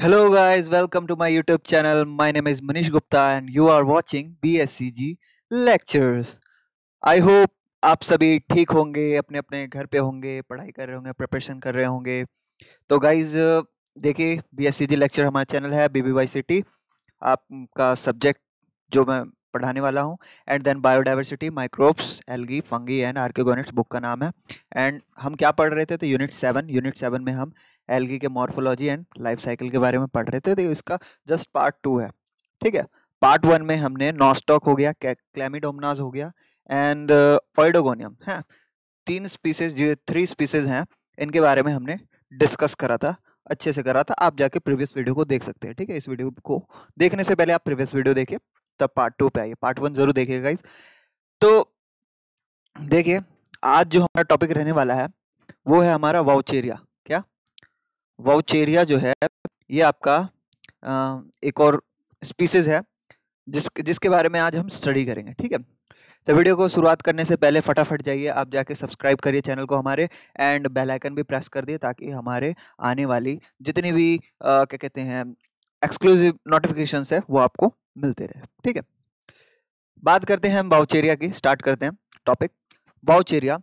Hello guys, welcome to my YouTube channel. My name is Manish Gupta and you are watching BSCG Lectures. I hope आप सभी ठीक होंगे अपने अपने घर पे होंगे पढ़ाई कर रहे होंगे प्रिपरेशन कर रहे होंगे तो गाइज देखिए B S C G lecture हमारा चैनल है बी बी वाई सिटी आपका सब्जेक्ट जो मैं पढ़ाने वाला हूँ and then biodiversity microbes algae fungi and archegoniates book का नाम है एंड हम क्या पढ़ रहे थे तो यूनिट सेवन यूनिट सेवन में हम एलगी के मॉर्फोलॉजी एंड लाइफ साइकिल के बारे में पढ़ रहे थे तो इसका जस्ट पार्ट टू है ठीक है पार्ट वन में हमने नॉस्टॉक हो गया क्लैमिडोमनाज हो गया एंड ऑइडोगोनियम uh, है तीन स्पीसीज थ्री स्पीसीज हैं इनके बारे में हमने डिस्कस करा था अच्छे से करा था आप जाके प्रीवियस वीडियो को देख सकते हैं ठीक है इस वीडियो को देखने से पहले आप प्रीवियस वीडियो देखिए तब पार्ट टू पे आइए पार्ट वन जरूर देखिएगा गाइस तो देखिए आज जो हमारा टॉपिक रहने वाला है वो है हमारा वाउचेरिया क्या वाउचेरिया जो है ये आपका एक और स्पीसीज है जिस जिसके बारे में आज हम स्टडी करेंगे ठीक है तो वीडियो को शुरुआत करने से पहले फटाफट जाइए आप जाके सब्सक्राइब करिए चैनल को हमारे एंड बेल आइकन भी प्रेस कर दिए ताकि हमारे आने वाली जितनी भी क्या कहते हैं एक्सक्लूसिव नोटिफिकेशन है वो आपको मिलते रहे ठीक है बात करते हैं हम बाउचेरिया की स्टार्ट करते हैं टॉपिक बाउचेरिया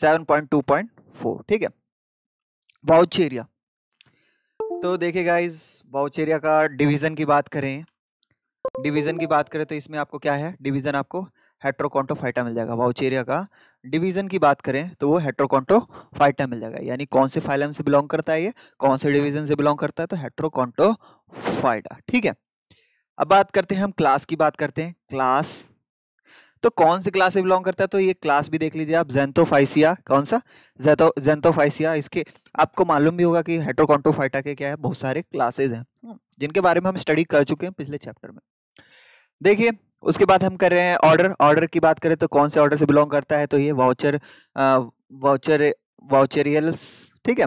7.2.4 ठीक है बाउचेरिया तो देखिए गाइज बाउचेरिया का डिवीज़न की बात करें डिवीज़न की बात करें तो इसमें आपको क्या है डिवीज़न आपको हेट्रोकॉन्टोफाइटा मिल जाएगा वाउचेरिया का डिवीजन की बात करें तो वो हेट्रोकॉन्टोफाइटा मिल जाएगा यानी कौन से फाइलम से बिलोंग करता है ये कौन से डिवीजन से बिलोंग करता है तो हेट्रोकॉन्टोफाइटा ठीक है अब बात करते हैं हम क्लास की बात करते हैं क्लास तो कौन से क्लास से बिलोंग करता है तो ये क्लास भी देख लीजिए आप जेंथोफाइसिया कौन सा जेंथो जेंथोफाइसिया इसके आपको मालूम भी होगा कि हेट्रोकॉन्टोफाइटा के क्या है बहुत सारे क्लासेज हैं जिनके बारे में हम स्टडी कर चुके हैं पिछले चैप्टर में देखिए उसके बाद हम कर रहे हैं ऑर्डर ऑर्डर की बात करें तो कौन से ऑर्डर से बिलोंग करता है तो ये वाउचर वाउचर वाउचरियल्स ठीक है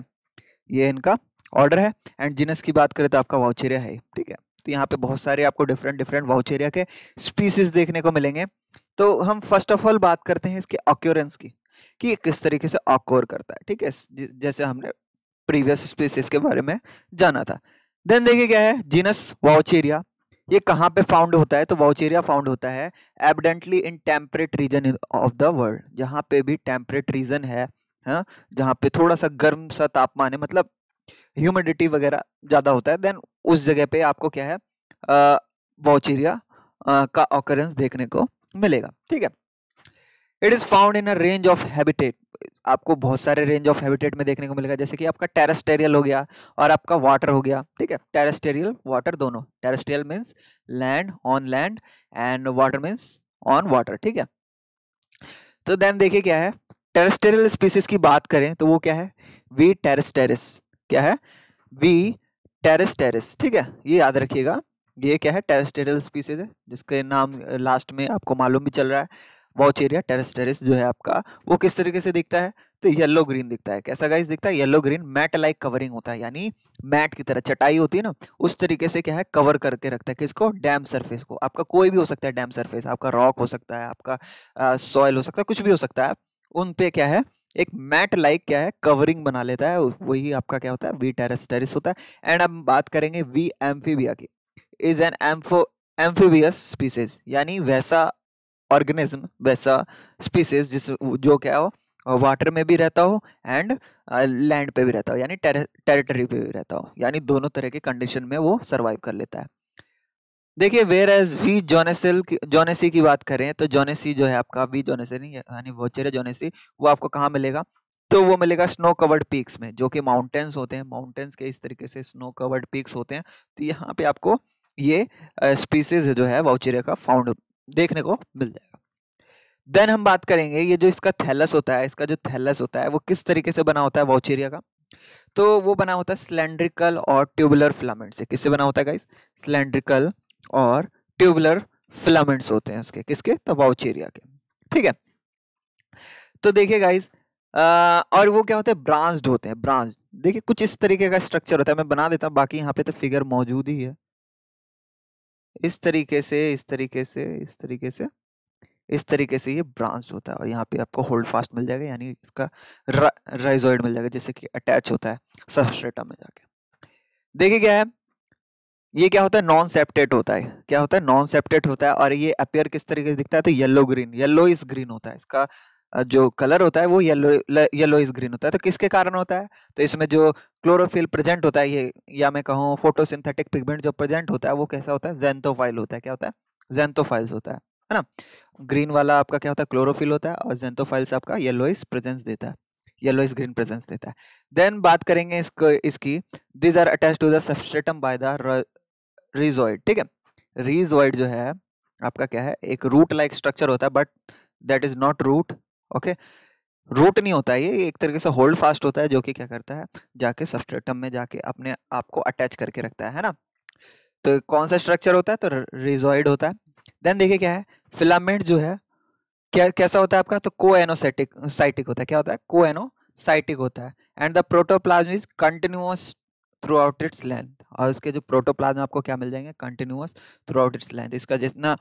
ये इनका ऑर्डर है एंड जिनस की बात करें तो आपका वाउचेरिया है ठीक है तो यहाँ पे बहुत सारे आपको डिफरेंट डिफरेंट वाउचेरिया के स्पीसीज देखने को मिलेंगे तो हम फर्स्ट ऑफ ऑल बात करते हैं इसके ऑक्योरेंस की कि किस तरीके से ऑक्योर करता है ठीक है जैसे हमने प्रीवियस स्पीसीज के बारे में जाना था देन देखिए क्या है जीनस वाउचेरिया ये कहाँ पे फाउंड होता है तो वाउचेरिया फाउंड होता है evidently in temperate region of the world जहाँ पे भी टेम्परेट रीजन है हाँ जहाँ पे थोड़ा सा गर्म सा तापमान है मतलब ह्यूमिडिटी वगैरह ज़्यादा होता है देन उस जगह पे आपको क्या है वाउचेरिया का ऑकरेंस देखने को मिलेगा ठीक है it is found in a range of habitat आपको बहुत सारे रेंज ऑफ हैबिटेट में देखने को मिलेगा जैसे कि आपका टेरेस्टेरियल हो गया और आपका वाटर हो गया ठीक है टेरेस्टेरियल वाटर दोनों terrestrial means land on land and water means on water ठीक है तो देन देखिए क्या है टेरेस्टेरियल स्पीसीज की बात करें तो वो क्या है वी टेरेस्टेरिस क्या है वी टेरेस्टेरिस ठीक है ये याद रखिएगा ये क्या है टेरेस्टेरियल स्पीसीज है जिसके नाम लास्ट में आपको मालूम भी चल रहा है वॉच एरिया टेरिस टेरिस जो है आपका वो किस तरीके से दिखता है तो येलो ग्रीन दिखता है कैसा गाइस दिखता है yellow green mat like covering होता है यानी मैट की तरह चटाई होती है ना उस तरीके से क्या है कवर करके रखता है किसको डैम सरफेस को आपका कोई भी हो सकता है डैम सरफेस आपका रॉक हो सकता है आपका सॉयल हो सकता है कुछ भी हो सकता है उन पे क्या है एक मैट लाइक क्या है कवरिंग बना लेता है वही आपका क्या होता है वी टेरिस टेरिस होता है एंड अब बात करेंगे वी एम्फीबिया की is an amphi amphibious species यानी वैसा ऑर्गेनिज्म वैसा स्पीसीज जिस जो क्या हो वाटर में भी रहता हो एंड लैंड uh, पे भी रहता हो यानी टेरिटरी पे भी रहता हो यानी दोनों तरह के कंडीशन में वो सर्वाइव कर लेता है देखिए whereas V jonesii jonesii की बात करें तो जोनेसी जो है आपका वी जोनेसिल नहीं यानी वोचेरे जोनेसी वो आपको कहाँ मिलेगा तो वो मिलेगा स्नो कवर्ड पीक्स में जो कि माउंटेन्स होते हैं माउंटेन्स के इस तरीके से स्नो कवर्ड पीक्स होते हैं तो यहाँ पे आपको ये स्पीसीज uh, जो है वाउचेरिया का फाउंड देखने को मिल जाएगा देन हम बात करेंगे ये जो इसका थैलस होता है इसका जो थैलस होता है वो किस तरीके से बना होता है वाउचेरिया का तो वो बना होता है सिलेंड्रिकल और ट्यूबुलर फिलामेंट से किससे बना होता है गाइस सिलेंड्रिकल और ट्यूबुलर फिलामेंट्स होते हैं उसके किसके तो वाउचेरिया के ठीक है तो देखिए गाइज और वो क्या होते हैं ब्रांच्ड होते हैं ब्रांच देखिए कुछ इस तरीके का स्ट्रक्चर होता है मैं बना देता हूँ बाकी यहाँ पे तो फिगर मौजूद ही है इस तरीके से इस तरीके से इस तरीके से इस तरीके से ये ब्रांच होता है और यहाँ पे आपको होल्ड फास्ट मिल जाएगा यानी इसका राइजोइड मिल जाएगा जैसे कि अटैच होता है सबस्ट्रेटा में जाके देखिए क्या है ये क्या होता है नॉन सेप्टेट होता है क्या होता है नॉन सेप्टेट होता है और ये अपेयर किस तरीके से दिखता है तो yellow green yellow is green होता है इसका जो कलर होता है वो येलो येलो इज ग्रीन होता है तो किसके कारण होता है तो इसमें जो क्लोरोफिल प्रेजेंट होता है ये या मैं कहूँ फोटोसिंथेटिक पिगमेंट जो प्रेजेंट होता है वो कैसा होता है जेंथोफाइल होता है क्या होता है जेंथोफाइल्स होता है है ना ग्रीन वाला आपका क्या होता है क्लोरोफिल होता है और जेंथोफाइल्स आपका येलो इज प्रेजेंस देता है येलो इज ग्रीन प्रेजेंस देता है देन बात करेंगे इसको इसकी these are attach to the substratum by the rhizoid ठीक है रिजोइड जो है आपका क्या है एक रूट लाइक स्ट्रक्चर होता है but that is not root okay root नहीं होता है ये एक तरीके से होल्ड फास्ट होता है जो कि क्या करता है जाके सबस्ट्रेटम में जाके अपने आप को अटैच करके रखता है है ना तो कौन सा स्ट्रक्चर होता है तो रिजॉइड होता है देन देखिए क्या है फिलामेंट जो है क्या कैसा होता है आपका तो को एनोसाइटिक साइटिक होता है क्या होता है को एनोसाइटिक होता है and the protoplasm is continuous throughout its length और इसके जो प्रोटोप्लाज्म आपको क्या मिल जाएंगे continuous throughout its length इसका जितना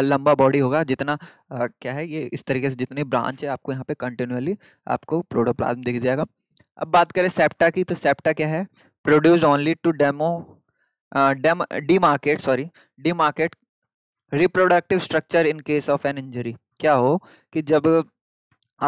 लंबा बॉडी होगा जितना क्या है ये इस तरीके से जितनी ब्रांच है आपको यहाँ पे कंटिन्यूअली आपको प्रोटोप्लाज्म दिख जाएगा अब बात करें सेप्टा की तो सेप्टा क्या है produce only to demo dem demarcate sorry demarcate reproductive structure in case of an injury क्या हो कि जब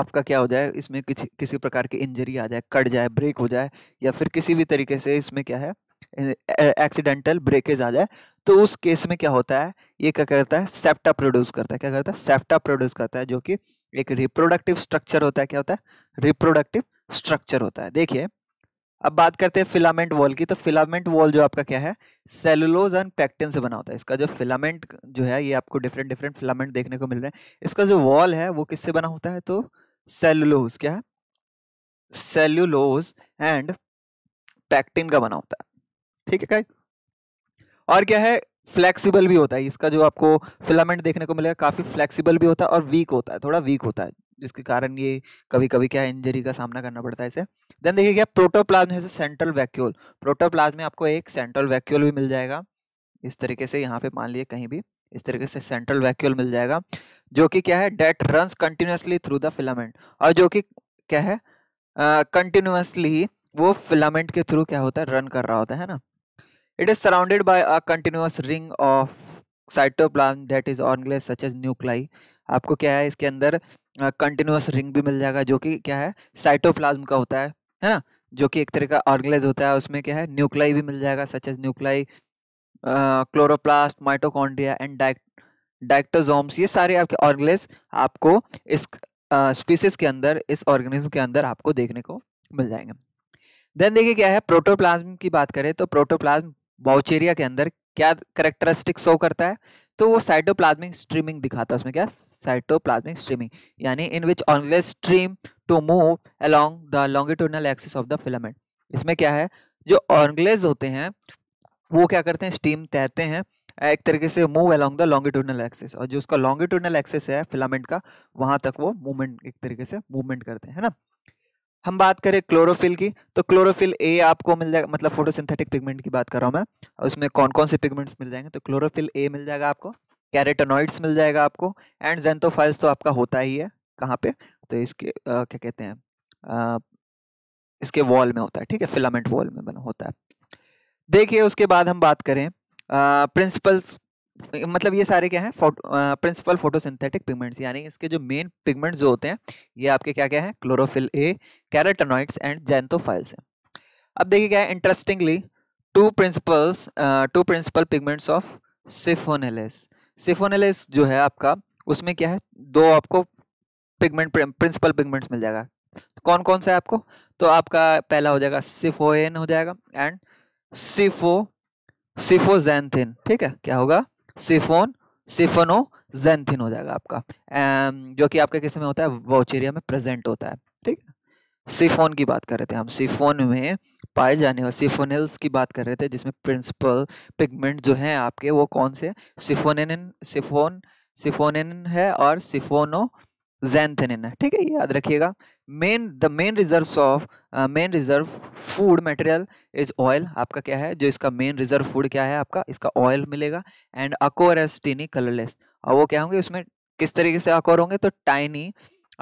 आपका क्या हो जाए इसमें किसी किसी प्रकार की इंजरी आ जाए कट जाए ब्रेक हो जाए या फिर किसी भी तरीके से इसमें क्या है एक्सीडेंटल ब्रेकेज आ जाए तो उस केस में क्या होता है ये क्या करता है सेप्टा प्रोड्यूस करता है क्या करता है सेप्टा प्रोड्यूस करता है जो कि एक रिप्रोडक्टिव स्ट्रक्चर होता है क्या होता है रिप्रोडक्टिव स्ट्रक्चर होता है देखिए अब बात करते हैं फिलामेंट वॉल की तो फिलामेंट वॉल जो आपका क्या है सेलुलोज एंड पैक्टिन से बना होता है इसका जो फिलामेंट जो है ये आपको डिफरेंट डिफरेंट फिलामेंट देखने को मिल रहे हैं इसका जो वॉल है वो किससे बना होता है तो सेलुलोज क्या है सेल्यूलोज एंड पैक्टिन का बना होता है ठीक है गाइस और क्या है फ्लेक्सिबल भी होता है इसका जो आपको फिलामेंट देखने को मिलेगा काफ़ी फ्लेक्सिबल भी होता है और वीक होता है थोड़ा वीक होता है जिसके कारण ये कभी कभी क्या इंजरी का सामना करना पड़ता है इसे देन देखिए क्या प्रोटोप्लाज्म है सेंट्रल वैक्यूल प्रोटोप्लाज्म में आपको एक सेंट्रल वैक्यूल भी मिल जाएगा इस तरीके से यहाँ पे मान लिए कहीं भी इस तरीके से सेंट्रल वैक्यूल मिल जाएगा जो कि क्या है that run continuously through the filament और जो कि क्या है कंटिन्यूसली uh, वो फिलामेंट के थ्रू क्या होता है रन कर रहा होता है ना It is surrounded by a continuous ring of cytoplasm that is organelles such as nuclei आपको क्या है इसके अंदर कंटिन्यूस रिंग भी मिल जाएगा जो कि क्या है साइटोप्लाज्म का होता है है ना जो कि एक तरह का ऑर्गेनाइज होता है उसमें क्या है न्यूक्लाई भी मिल जाएगा such as nuclei chloroplast mitochondria and dictyosomes ये सारे आपके ऑर्गेनाइज आपको इस स्पीसीज uh, के अंदर इस ऑर्गेनिज्म के अंदर आपको देखने को मिल जाएंगे देन देखिए क्या है प्रोटोप्लाज्म की बात करें तो प्रोटोप्लाज्म बाउचेरिया के अंदर क्या करेक्टरिस्टिक शो करता है तो वो साइटोप्लाज्मिक स्ट्रीमिंग दिखाता है उसमें क्या साइटोप्लाज्मिक स्ट्रीमिंग यानी in which only stream to move along the longitudinal axis of the filament इसमें क्या है जो ऑर्गलेज होते हैं वो क्या करते हैं स्टीम तैरते हैं एक तरीके से move along the longitudinal axis और जो उसका लॉन्गिट्यूडनल एक्सिस है फिलामेंट का वहां तक वो मूवमेंट एक तरीके से मूवमेंट करते हैं है ना हम बात करें क्लोरोफिल की तो क्लोरोफिल ए आपको मिल जाएगा मतलब फोटोसिंथेटिक पिगमेंट की बात कर रहा हूँ मैं उसमें कौन कौन से पिगमेंट्स मिल जाएंगे तो क्लोरोफिल ए मिल जाएगा आपको कैरेटोनॉइड्स मिल जाएगा आपको एंड जेंथोफाइल्स तो आपका होता ही है कहाँ पे तो इसके आ, क्या कहते हैं इसके वॉल में होता है ठीक है फिलामेंट वॉल में बना होता है देखिए उसके बाद हम बात करें प्रिंसिपल्स मतलब ये सारे क्या है फोटो प्रिंसिपल फोटोसिंथेटिक पिगमेंट्स यानी इसके जो मेन पिगमेंट्स जो होते हैं ये आपके क्या क्या है क्लोरोफिल ए कैराटोनॉइड्स एंड जैंथोफाइल्स हैं अब देखिए क्या है interestingly two principles two principal pigments of Siphonales Siphonales जो है आपका उसमें क्या है दो आपको पिगमेंट प्रिंसिपल पिगमेंट्स मिल जाएगा तो कौन कौन सा है आपको तो आपका पहला हो जाएगा सिफोएन हो जाएगा एंड सिफो सिफोजैंथिन ठीक है क्या होगा सिफोन सिफनो जेंथिन हो जाएगा आपका जो कि आपका किस में होता है वोचेरिया में प्रेजेंट होता है ठीक है सिफोन की बात कर रहे थे हम सिफोन में पाए जाने वाले सिफोनल्स की बात कर रहे थे जिसमें प्रिंसिपल पिगमेंट जो हैं आपके वो कौन से सिफोनिन सिफोन सिफोनिन है और सिफोनो जैनथेनिन है ठीक है ये याद रखिएगा main the main reserve of main reserve food material is oil आपका क्या है जो इसका मेन रिजर्व फूड क्या है आपका इसका ऑयल मिलेगा and occur as tiny colourless और वो क्या होंगे उसमें किस तरीके से अकोर होंगे तो टाइनी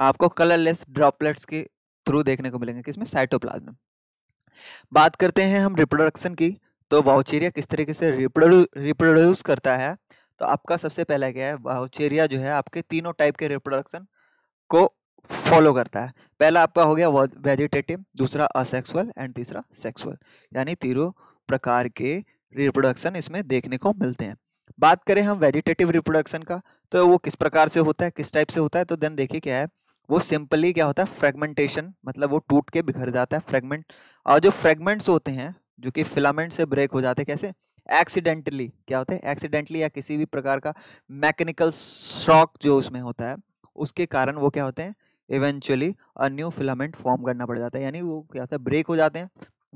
आपको कलरलेस ड्रॉपलेट्स के थ्रू देखने को मिलेंगे किसमें साइटोप्लाज्म बात करते हैं हम रिप्रोडक्शन की तो वाउचेरिया किस तरीके से रिप्रोड्यूस करता है तो आपका सबसे पहला क्या है वाउचेरिया जो है आपके तीनों टाइप के रिप्रोडक्शन को फॉलो करता है पहला आपका हो गया वेजिटेटिव दूसरा असेक्सुअल एंड तीसरा सेक्सुअल यानी तीनों प्रकार के रिप्रोडक्शन इसमें देखने को मिलते हैं बात करें हम वेजिटेटिव रिप्रोडक्शन का तो वो किस प्रकार से होता है किस टाइप से होता है तो देन देखिए क्या है वो सिंपली क्या होता है फ्रेगमेंटेशन मतलब वो टूट के बिखर जाता है फ्रेगमेंट और जो फ्रेगमेंट्स होते हैं जो कि फिलामेंट से ब्रेक हो जाते हैं कैसे एक्सीडेंटली क्या होता है एक्सीडेंटली या किसी भी प्रकार का मैकेनिकल शॉक जो उसमें होता है उसके कारण वो क्या होते हैं eventually a new filament form करना पड़ जाता है यानी वो क्या होता है ब्रेक हो जाते हैं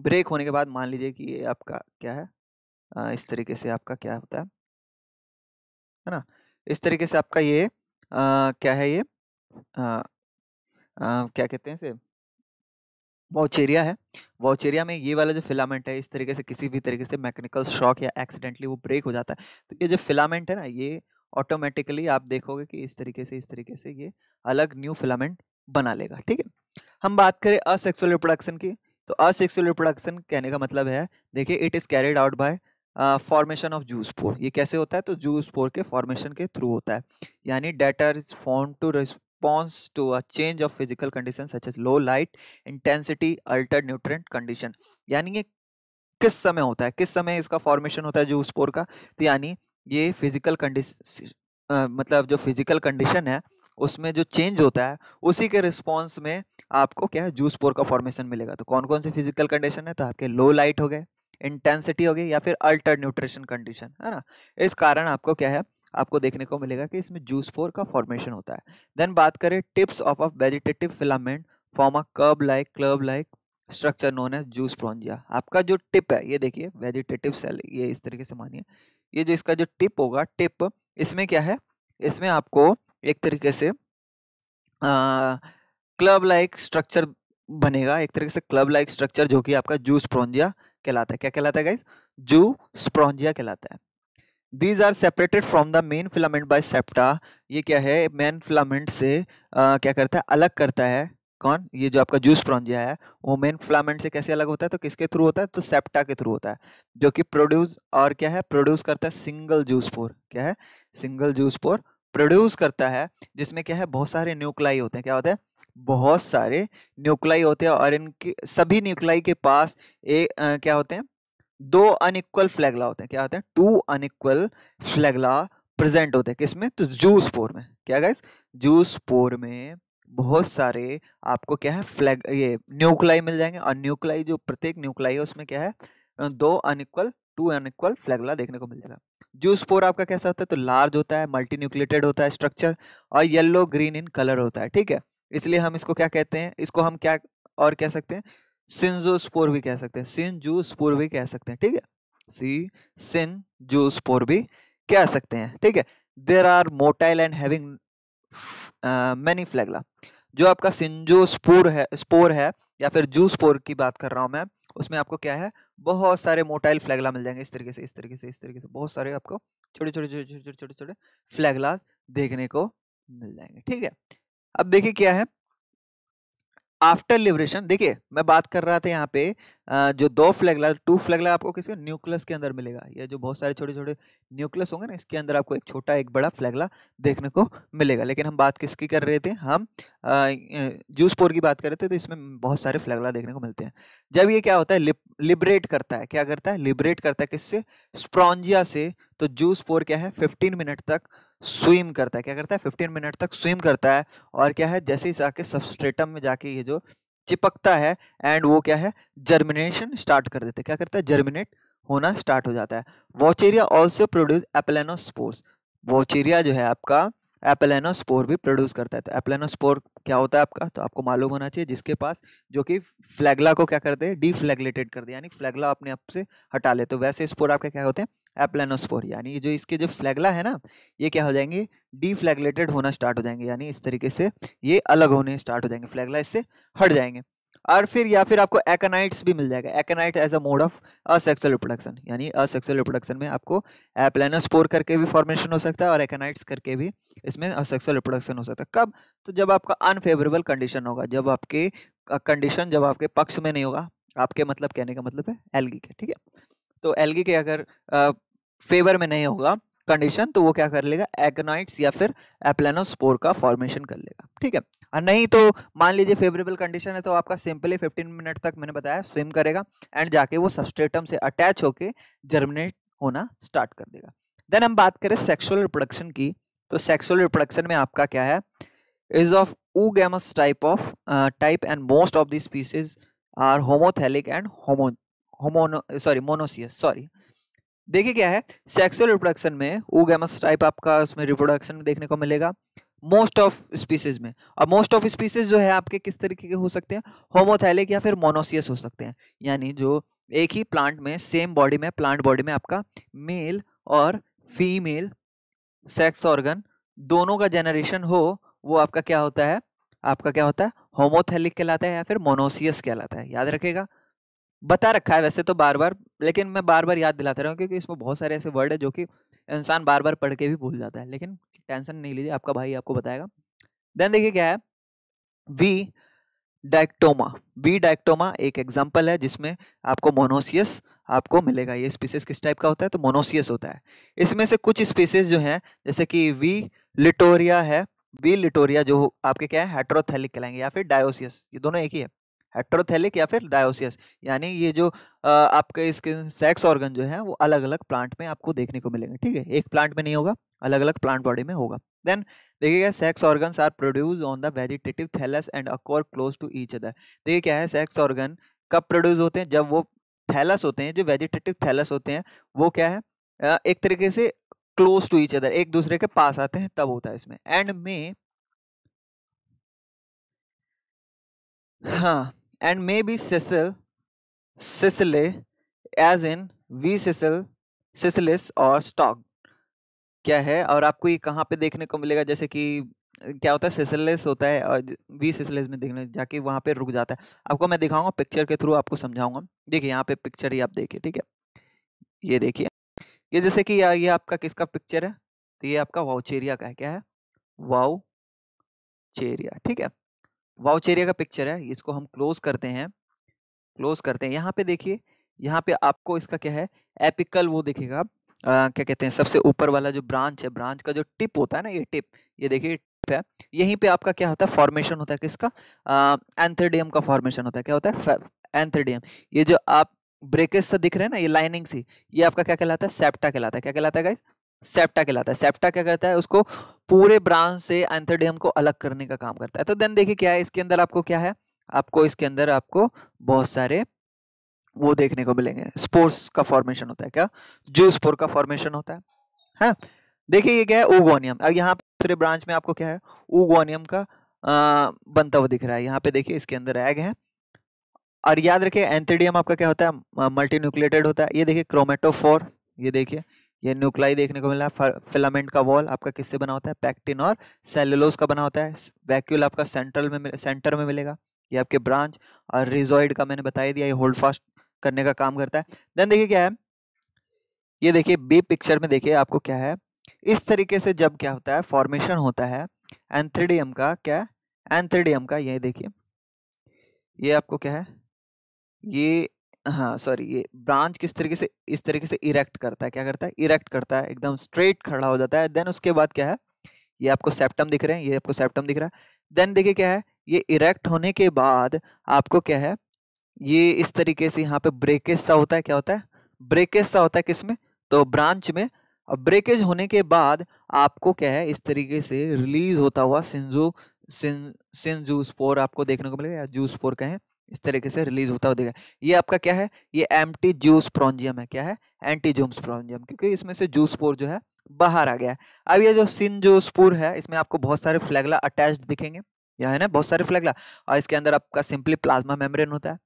ब्रेक होने के बाद मान लीजिए कि ये आपका क्या है इस तरीके से आपका क्या होता है है ना इस तरीके से आपका ये आ, क्या है ये आ, आ, क्या कहते हैं इसे वाउचेरिया है वाउचेरिया में ये वाला जो फिलामेंट है इस तरीके से किसी भी तरीके से मैकेनिकल शॉक या एक्सीडेंटली वो ब्रेक हो जाता है तो ये जो फिलामेंट है ना ये ऑटोमेटिकली आप देखोगे कि इस तरीके से इस तरीके से ये अलग न्यू फिलामेंट बना लेगा ठीक है हम बात करें असेक्सुअल रिप्रोडक्शन की तो असेक्सुअल रिप्रोडक्शन कहने का मतलब है देखिए it is carried out by formation of zoospore ये कैसे होता है तो जूस पोर के फॉर्मेशन के थ्रू होता है यानी that is form to response to a change of physical condition such as low light intensity alter nutrient condition यानी ये किस समय होता है किस समय इसका फॉर्मेशन होता है जूस पोर का तो यानी ये फिजिकल कंडीशन मतलब जो फिजिकल कंडीशन है उसमें जो चेंज होता है उसी के रिस्पॉन्स में आपको क्या है जूस पोर का फॉर्मेशन मिलेगा तो कौन कौन से फिजिकल कंडीशन है तो आपके लो लाइट हो गए इंटेंसिटी हो गई या फिर अल्टर न्यूट्रिशन कंडीशन है ना इस कारण आपको क्या है आपको देखने को मिलेगा कि इसमें जूस पोर का फॉर्मेशन होता है देन बात करें tips of a vegetative filament form a curve like club like structure known है जूस फ्रॉन्जिया आपका जो टिप है ये देखिए वेजिटेटिव सेल ये इस तरीके से मानिए ये जो इसका जो टिप होगा टिप इसमें क्या है इसमें आपको एक तरीके से क्लब लाइक स्ट्रक्चर बनेगा एक तरीके से क्लब लाइक स्ट्रक्चर जो कि आपका जू स्प्रोंजिया कहलाता है क्या कहलाता है गाइज जू स्प्रोंजिया कहलाता है these are separated from the main filament by septa ये क्या है मेन फिलामेंट से आ, क्या करता है अलग करता है कौन ये जो आपका जूस प्रॉन्जिया है वो मेन फ्लामेंट से कैसे अलग होता है तो किसके थ्रू होता है तो सेप्टा के थ्रू होता है जो कि प्रोड्यूस और क्या है प्रोड्यूस करता है सिंगल जूस पोर क्या है सिंगल जूस पोर प्रोड्यूस करता है जिसमें क्या है बहुत सारे न्यूक्लाई होते हैं क्या होते हैं बहुत सारे न्यूक्लाई होते हैं और इनके सभी न्यूक्लाई के पास ए आ, क्या होते हैं दो अनइक्वल फ्लैगला होते हैं क्या होते हैं टू अनइक्वल फ्लैगला प्रेजेंट होते हैं किसमें तो जूस पोर में क्या गाइस जूस पोर में बहुत सारे आपको क्या है फ्लैग ये न्यूक्लाई मिल जाएंगे और न्यूक्लाई जो प्रत्येक न्यूक्लाई है उसमें क्या है दो अनइक्वल टू अनइक्वल फ्लैगला देखने को मिल जाएगा जूस पोर आपका कैसा होता है तो लार्ज होता है मल्टी न्यूक्लेटेड होता है स्ट्रक्चर और येल्लो ग्रीन इन कलर होता है ठीक है इसलिए हम इसको क्या कहते हैं इसको हम क्या और कह सकते हैं सिंजोस्पोर भी कह सकते हैं सिन सिंजूस्पोर भी कह सकते हैं ठीक है सी सिन जूस्पोर भी कह सकते हैं ठीक है there are motile and having many flagella जो आपका सिंजो स्पोर है स्पोर है या फिर जू स्पोर की बात कर रहा हूँ मैं उसमें आपको क्या है बहुत सारे मोटाइल फ्लैगला मिल जाएंगे इस तरीके से इस तरीके से इस तरीके से बहुत सारे आपको छोटे छोटे छोटे छोटे छोटे छोटे फ्लैगलास देखने को मिल जाएंगे ठीक है अब देखिए क्या है आफ्टर लिबरेशन देखिए मैं बात कर रहा था यहाँ पे जो दो फ्लैग लगा टू फ्लैग लगा आपको किसी न्यूक्लियस के अंदर मिलेगा ये जो बहुत सारे छोटे छोटे न्यूक्लियस होंगे ना इसके अंदर आपको एक छोटा एक बड़ा फ्लैगला देखने को मिलेगा लेकिन हम बात किसकी कर रहे थे हम जूस पोर की बात कर रहे थे तो इसमें बहुत सारे फ्लैगला देखने को मिलते हैं जब ये क्या होता है लिप, लिबरेट करता है क्या करता है लिबरेट करता है किससे स्प्रॉन्जिया से तो जूस पोर क्या है फिफ्टीन मिनट तक स्विम करता है क्या करता है फिफ्टीन मिनट तक स्विम करता है और क्या है जैसे ही जाके सबस्ट्रेटम में जाके ये जो चिपकता है एंड वो क्या है जर्मिनेशन स्टार्ट कर देते क्या करता है जर्मिनेट होना स्टार्ट हो जाता है वॉचेरिया ऑल्सो प्रोड्यूस एपलेनोस्पोर्स वॉचेरिया जो है आपका एपलेनोस्पोर भी प्रोड्यूस करता है तो एपलेनोस्पोर क्या होता है आपका तो आपको मालूम होना चाहिए जिसके पास जो कि फ्लैगला को क्या करते हैं डीफ्लैगलेटेड कर दे यानी फ्लैगला अपने आप से हटा ले तो वैसे स्पोर आपके क्या होते हैं एप्लेनोस्पोर यानी जो इसके जो फ्लैगला है ना ये क्या हो जाएंगे डीफ्लैगलेटेड होना स्टार्ट हो जाएंगे यानी इस तरीके से ये अलग होने स्टार्ट हो जाएंगे फ्लैगला इससे हट जाएंगे और फिर या फिर आपको एकनाइट्स भी मिल जाएगा akinete as a mode of asexual reproduction यानी असेक्सुअल रिप्रोडक्शन में आपको एप्लेनोस्पोर करके भी फॉर्मेशन हो सकता है और एकानाइट्स करके भी इसमें असेक्सुअल रिप्रोडक्शन हो सकता है कब तो जब आपका अनफेवरेबल कंडीशन होगा जब आपके कंडीशन जब आपके पक्ष में नहीं होगा आपके मतलब कहने का मतलब है एलगी के ठीक है तो एलगी के अगर फेवर में नहीं होगा कंडीशन तो वो क्या कर लेगा एगनाइट्स या फिर एप्लेनोस्पोर का फॉर्मेशन कर लेगा ठीक है और नहीं तो मान लीजिए फेवरेबल कंडीशन है तो आपका सिंपली 15 मिनट तक मैंने बताया स्विम करेगा एंड जाके वो सबस्टेटम से अटैच होके जर्मिनेट होना स्टार्ट कर देगा देन हम बात करें सेक्सुअल रिप्रोडक्शन की तो सेक्सुअल रिप्रोडक्शन में आपका क्या है is of oogamous type of type and most of the species are homothallic and homo homono sorry monoecious sorry देखिए क्या है सेक्सुअल रिप्रोडक्शन में ओगेमस टाइप आपका उसमें रिप्रोडक्शन देखने को मिलेगा मोस्ट ऑफ स्पीसीज में और मोस्ट ऑफ स्पीसीज जो है आपके किस तरीके के हो सकते हैं होमोथैलिक या फिर मोनोसियस हो सकते हैं यानी जो एक ही प्लांट में सेम बॉडी में प्लांट बॉडी में आपका मेल और फीमेल सेक्स ऑर्गन दोनों का जेनरेशन हो वो आपका क्या होता है आपका क्या होता है होमोथैलिक कहलाता है या फिर मोनोसियस कहलाता है याद रखेगा बता रखा है वैसे तो बार बार लेकिन मैं बार बार याद दिलाता रहा हूँ क्योंकि इसमें बहुत सारे ऐसे वर्ड है जो कि इंसान बार बार पढ़ के भी भूल जाता है लेकिन टेंशन नहीं लीजिए आपका भाई आपको बताएगा देन देखिए क्या है वी डाइक्टोमा बी डाइक्टोमा एक एग्जाम्पल है जिसमें आपको मोनोसियस आपको मिलेगा ये स्पीसीज किस टाइप का होता है तो मोनोसियस होता है इसमें से कुछ स्पीसीज जो हैं जैसे कि वी लिटोरिया है वी लिटोरिया जो आपके क्या है हेट्रोथेलिक कहलाएंगे या फिर डायोसियस ये दोनों एक ही है हेट्रोथैलिक या फिर डायोसियस यानी ये जो आपके स्किन सेक्स ऑर्गन जो है वो अलग अलग प्लांट में आपको देखने को मिलेंगे ठीक है एक प्लांट में नहीं होगा अलग अलग प्लांट बॉडी में होगा देन देखिएगा sex organ are produce on the vegetative thallus and occur close to each other देखिए क्या है सेक्स ऑर्गन कब प्रोड्यूस होते हैं जब वो थैलस होते हैं जो वेजिटेटिव थैलस होते हैं वो क्या है एक तरीके से क्लोज टू ईच अदर एक दूसरे के पास आते हैं तब होता है इसमें एंड में हाँ and maybe Cecil, Sicily, as in V Cecil, Sicilis और स्टॉक क्या है और आपको ये कहाँ पे देखने को मिलेगा जैसे कि क्या होता है सिसिलिस होता है और वी सिसिलिस में देखने जाके वहाँ पे रुक जाता है आपको मैं दिखाऊंगा पिक्चर के थ्रू आपको समझाऊंगा देखिए यहाँ पे पिक्चर ही आप देखिए ठीक है ये देखिए ये जैसे कि ये आपका किसका पिक्चर है तो ये आपका वाउचेरिया का है क्या है वाउ ठीक है वाउच एरिया का पिक्चर है इसको हम क्लोज करते हैं क्लोज करते हैं यहाँ पे देखिए यहाँ पे आपको इसका क्या है एपिकल वो देखेगा आ, क्या कहते हैं सबसे ऊपर वाला जो ब्रांच है ब्रांच का जो टिप होता है ना ये टिप ये देखिए टिप है यहीं पे आपका क्या होता है फॉर्मेशन होता है किसका एंथरडियम का फॉर्मेशन होता है क्या होता है एंथरडियम ये जो आप ब्रेकेज से दिख रहे हैं ना ये लाइनिंग सी ये आपका क्या कहलाता है सेप्टा कहलाता है क्या कहलाता है सेप्टा कहलाता है सेप्टा क्या करता है उसको पूरे ब्रांच से एंथेडियम को अलग करने का काम करता है तो देन देखिए क्या है इसके अंदर आपको क्या है आपको इसके अंदर आपको बहुत सारे वो देखने को मिलेंगे स्पोर्स का फॉर्मेशन होता है क्या जू स्पोर का फॉर्मेशन होता है है हाँ? देखिए ये क्या है ओगोनियम अब यहाँ दूसरे ब्रांच में आपको क्या है ओगोनियम का आ, बनता हुआ दिख रहा है यहाँ पे देखिए इसके अंदर एग है और याद रखिए एंथेडियम आपका क्या होता है मल्टी न्यूक्लिएटेड होता है ये देखिए क्रोमेटोफोर ये देखिए ये न्यूक्लाई देखने को मिला फिलामेंट का वॉल आपका किससे बना होता है पैक्टिन और सेलुलोज का बना होता है वैक्यूल आपका सेंट्रल में सेंटर में मिलेगा ये आपके ब्रांच और रिजॉइड का मैंने बताया दिया ये होल्ड फास्ट करने का काम करता है देन देखिए क्या है ये देखिए बी पिक्चर में देखिए आपको क्या है इस तरीके से जब क्या होता है फॉर्मेशन होता है एंथ्रीडियम का क्या है एंथ्रीडियम का ये देखिए ये आपको क्या है ये हाँ सॉरी ये ब्रांच किस तरीके से इस तरीके से इरेक्ट करता है क्या करता है इरेक्ट करता है एकदम स्ट्रेट खड़ा हो जाता है देन उसके बाद क्या है ये आपको सेप्टम दिख रहे हैं ये आपको सेप्टम दिख रहा है देन देखिए क्या है ये इरेक्ट होने के बाद आपको क्या है ये इस तरीके से यहाँ पे ब्रेकेज सा होता है क्या होता है ब्रेकेज सा होता है किस में तो ब्रांच में और ब्रेकेज होने के बाद आपको क्या है इस तरीके से रिलीज होता हुआ सिंजू सिंजू स्पोर आपको देखने को मिलेगा या जूस स्पोर कहें इस तरीके से रिलीज होता हुआ देखा ये आपका क्या है ये एम्प्टी जूस प्रोंजियम है क्या है एंटी जूम्स प्रोंजियम क्योंकि इसमें से जूस पोर जो है बाहर आ गया है अब ये जो सिन जूस पोर है इसमें आपको बहुत सारे फ्लैगला अटैच दिखेंगे यहाँ है ना बहुत सारे फ्लैगला और इसके अंदर आपका सिंपली प्लाज्मा मेम्ब्रेन होता है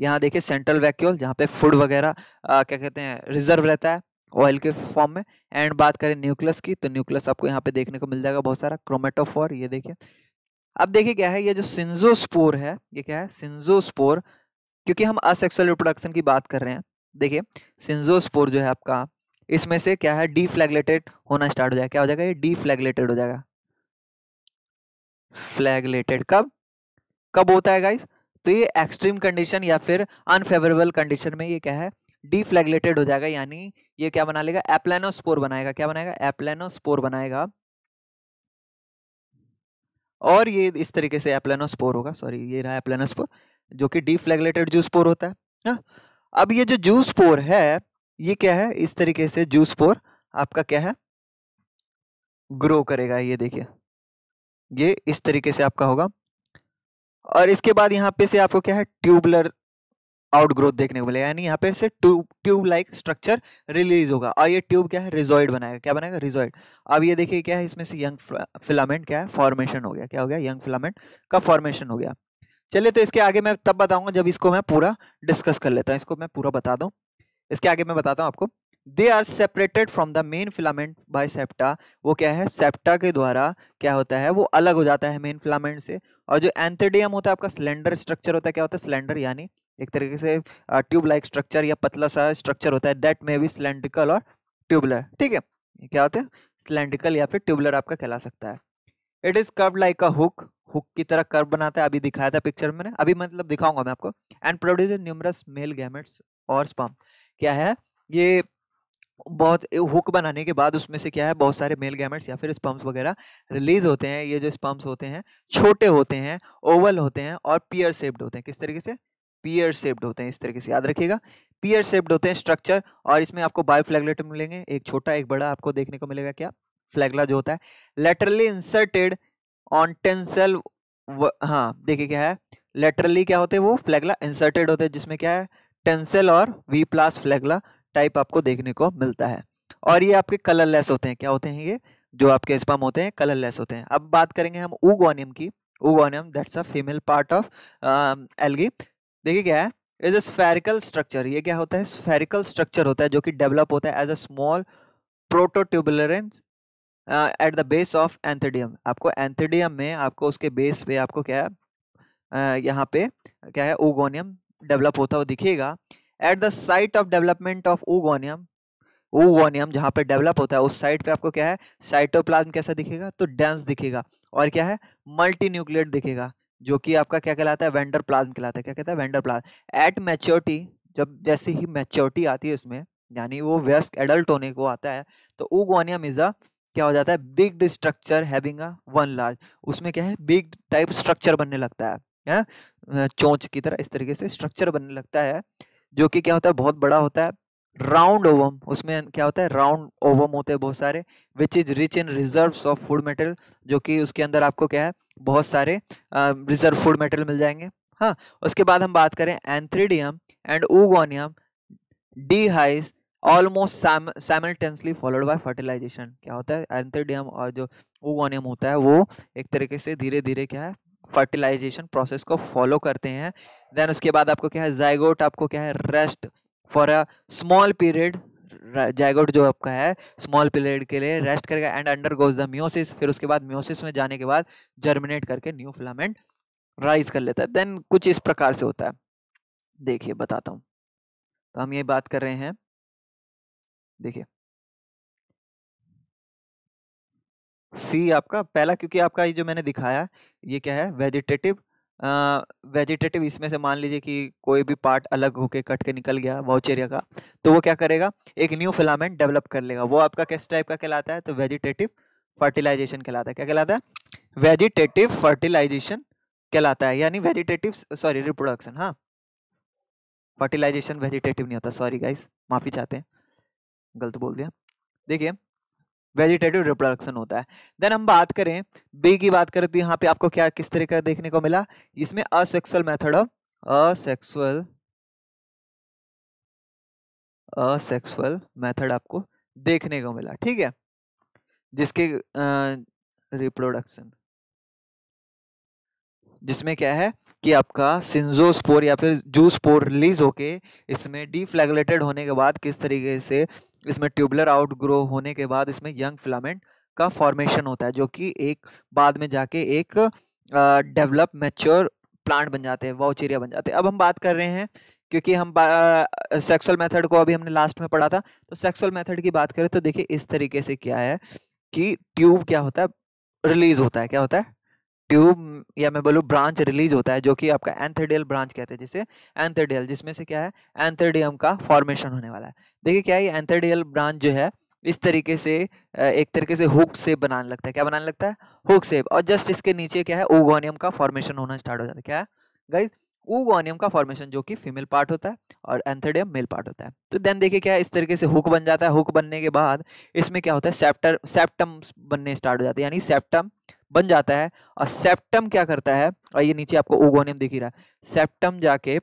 यहाँ देखिए सेंट्रल वैक्यूल जहाँ पे फूड वगैरह क्या कहते हैं रिजर्व रहता है ऑयल के फॉर्म में एंड बात करें न्यूक्लियस की तो न्यूक्लियस आपको यहाँ पे देखने को मिल जाएगा बहुत सारा क्रोमेटोफोर ये देखिए अब देखिए क्या है ये जो सिंजोस्पोर है ये क्या है सिंजोस्पोर क्योंकि हम असेक्सुअल रिप्रोडक्शन की बात कर रहे हैं देखिए सिंजोस्पोर जो है आपका इसमें से क्या है डीफ्लैगलेटेड होना स्टार्ट हो जाएगा क्या हो जाएगा ये डीफ्लैगलेटेड हो जाएगा फ्लैगलेटेड कब कब होता है गाइस तो ये एक्सट्रीम कंडीशन या फिर अनफेवरेबल कंडीशन में ये क्या है डीफ्लैगलेटेड हो जाएगा यानी ये क्या बना लेगा एप्लेनोस्पोर बनाएगा क्या बनाएगा एप्लेनोस्पोर बनाएगा और ये इस तरीके से एप्लेनोस्पोर होगा सॉरी ये रहा एप्लेनोस्पोर जो कि डीफ्लेगलेटेड जूस पोर होता है ना अब ये जो जूस पोर है ये क्या है इस तरीके से जूस पोर आपका क्या है ग्रो करेगा ये देखिए ये इस तरीके से आपका होगा और इसके बाद यहाँ पे से आपको क्या है ट्यूबलर आउट ग्रोथ देखने को मिलेगा यानी यहाँ पे से tube tube like structure release होगा और ये ट्यूब क्या है रिजॉइड बनाएगा क्या बनाएगा रिजॉइड अब ये देखिए क्या है इसमें से यंग फिलामेंट क्या है फॉर्मेशन हो गया क्या हो गया यंग फिलामेंट का फॉर्मेशन हो गया चलिए तो इसके आगे मैं तब बताऊंगा जब इसको मैं पूरा डिस्कस कर लेता हूँ इसको मैं पूरा बता दूँ इसके आगे मैं बताता हूँ आपको they are separated from the main filament by septa वो क्या है सेप्टा के द्वारा क्या होता है वो अलग हो जाता है मेन फिलामेंट से और जो एंथेडियम होता है आपका सिलेंडर स्ट्रक्चर होता है क्या होता है सिलेंडर यानी एक तरीके से ट्यूब लाइक स्ट्रक्चर या पतला सा स्ट्रक्चर होता है डेट में भी सिलेंड्रिकल और ट्यूबलर ठीक है क्या होते हैं सिलेंड्रिकल या फिर ट्यूबलर आपका कहला सकता है it is curve like a hook hook की तरह कर्व बनाता है अभी दिखाया था पिक्चर मैंने अभी मतलब दिखाऊंगा मैं आपको and produce numerous male gametes और स्पम क्या है ये बहुत हुक बनाने के बाद उसमें से क्या है बहुत सारे मेल गैमेट्स या फिर स्पम्स वगैरह रिलीज होते हैं ये जो स्पम्स होते हैं छोटे होते हैं ओवल होते हैं और पियर सेप्ड होते हैं किस तरीके से पीयर सेप्ड होते हैं इस तरीके से याद रखिएगा पीयर सेप्ड होते हैं स्ट्रक्चर और इसमें आपको बायोफ्लैगलेट मिलेंगे एक छोटा एक बड़ा आपको देखने को मिलेगा क्या फ्लैगला जो होता है लेटरली इंसर्टेड ऑन टेंसल हाँ देखिए क्या है लेटरली क्या होते हैं वो फ्लैगला इंसर्टेड होते हैं जिसमें क्या है टेंसल और वी प्लस फ्लैगला टाइप आपको देखने को मिलता है और ये आपके कलरलेस होते हैं क्या होते हैं ये जो आपके स्पम होते हैं कलरलेस होते हैं अब बात करेंगे हम ऊगोनियम की oogonium that's a female part of algae देखिए क्या है इज अ स्फेरिकल स्ट्रक्चर ये क्या होता है स्फेरिकल स्ट्रक्चर होता है जो कि डेवलप होता है as a small protuberance at the base of antheridium आपको एंथेडियम में आपको उसके बेस पे आपको क्या है uh, यहाँ पे क्या है ओगोनियम डेवलप होता हुआ दिखेगा at the site of development of oogonium oogonium जहाँ पे डेवलप होता है उस साइट पे आपको क्या है साइटोप्लाज्म कैसा दिखेगा तो डेंस दिखेगा और क्या है मल्टी न्यूक्लियर दिखेगा जो कि आपका क्या कहलाता है वेंडर प्लाज्म कहलाता है क्या कहता है वेंडर प्लाज्म एट मैच्योरिटी जब जैसे ही मैच्योरिटी आती है उसमें यानी वो व्यस्क एडल्ट होने को आता है तो ओगोनियम इज अ क्या हो जाता है big structure having a one large उसमें क्या है बिग टाइप स्ट्रक्चर बनने लगता है है चोंच की तरह इस तरीके से स्ट्रक्चर बनने लगता है जो कि क्या होता है बहुत बड़ा होता है राउंड ओवम उसमें क्या होता है राउंड ओवम होते हैं बहुत सारे which is rich in reserve of food material जो कि उसके अंदर आपको क्या है बहुत सारे रिजर्व फूड मेटेरियल मिल जाएंगे हाँ उसके बाद हम बात करें antheridium and oogonium dehisce almost simultaneously followed by fertilization क्या होता है एंथ्रीडियम और जो ऊगोनियम होता है वो एक तरीके से धीरे धीरे क्या है फर्टिलाइजेशन प्रोसेस को फॉलो करते हैं देन उसके बाद आपको क्या है जाइगोट आपको क्या है rest for a small period zygote जो आपका है स्मॉल पीरियड के लिए रेस्ट करेगा and undergoes the meiosis फिर उसके बाद म्योसिस में जाने के बाद जर्मिनेट करके न्यू फिलामेंट राइज कर लेता है देन कुछ इस प्रकार से होता है देखिए बताता हूँ तो हम ये बात कर रहे हैं देखिए सी आपका पहला क्योंकि आपका ये जो मैंने दिखाया ये क्या है वेजिटेटिव वेजिटेटिव इसमें से मान लीजिए कि कोई भी पार्ट अलग होके कट के निकल गया वाउचेरिया का तो वो क्या करेगा एक न्यू फिलामेंट डेवलप कर लेगा वो आपका किस टाइप का कहलाता है तो वेजिटेटिव फर्टिलाइजेशन कहलाता है क्या कहलाता है वेजिटेटिव फर्टिलाइजेशन कहलाता है यानी वेजिटेटिव सॉरी रिप्रोडक्शन हाँ फर्टिलाइजेशन वेजिटेटिव नहीं होता सॉरी गाइस माफी चाहते हैं गलत बोल दिया देखिए वेजिटेटिव रिप्रोडक्शन होता है देन हम बात करें बी की बात करें तो यहाँ पे आपको क्या किस तरह का देखने को मिला इसमें asexual method of asexual asexual method आपको देखने को मिला ठीक है जिसके रिप्रोडक्शन जिसमें क्या है कि आपका सिंजो स्पोर या फिर जू स्पोर रिलीज होके इसमें डीफ्लैगलेटेड होने के बाद किस तरीके से इसमें ट्यूबलर आउट ग्रो होने के बाद इसमें यंग फिलामेंट का फॉर्मेशन होता है जो कि एक बाद में जाके एक डेवलप मेच्योर प्लांट बन जाते हैं वाउचेरिया बन जाते हैं अब हम बात कर रहे हैं क्योंकि हम सेक्सुअल मेथड को अभी हमने लास्ट में पढ़ा था तो सेक्सुअल मेथड की बात करें तो देखिए इस तरीके से क्या है कि ट्यूब क्या होता है रिलीज होता है क्या होता है ट्यूब या मैं बोलूँ ब्रांच रिलीज होता है जो कि आपका एंथेडियल ब्रांच कहते हैं जिसे एंथेडियल जिसमें से क्या है एंथेडियम का फॉर्मेशन होने वाला है देखिए क्या है एंथेडियल ब्रांच जो है इस तरीके से एक तरीके से हुक सेप बनाने लगता है क्या बनाने लगता है हुक सेप और जस्ट इसके नीचे क्या है ओगोनियम का फॉर्मेशन होना स्टार्ट हो जाता है क्या है गाइज ऊगोनियम का फॉर्मेशन जो कि फीमेल पार्ट होता है और एंथेडियम मेल पार्ट होता है तो देन देखिए क्या इस तरीके से हुक बन जाता है हुक बनने के बाद इसमें क्या होता है सेप्टर सेप्टम बनने स्टार्ट हो जाते हैं यानी सेप्टम बन जाता है और सेप्टम क्या करता है और ये नीचे आपको ओगोनियम दिख ही रहा है सेप्टम जाके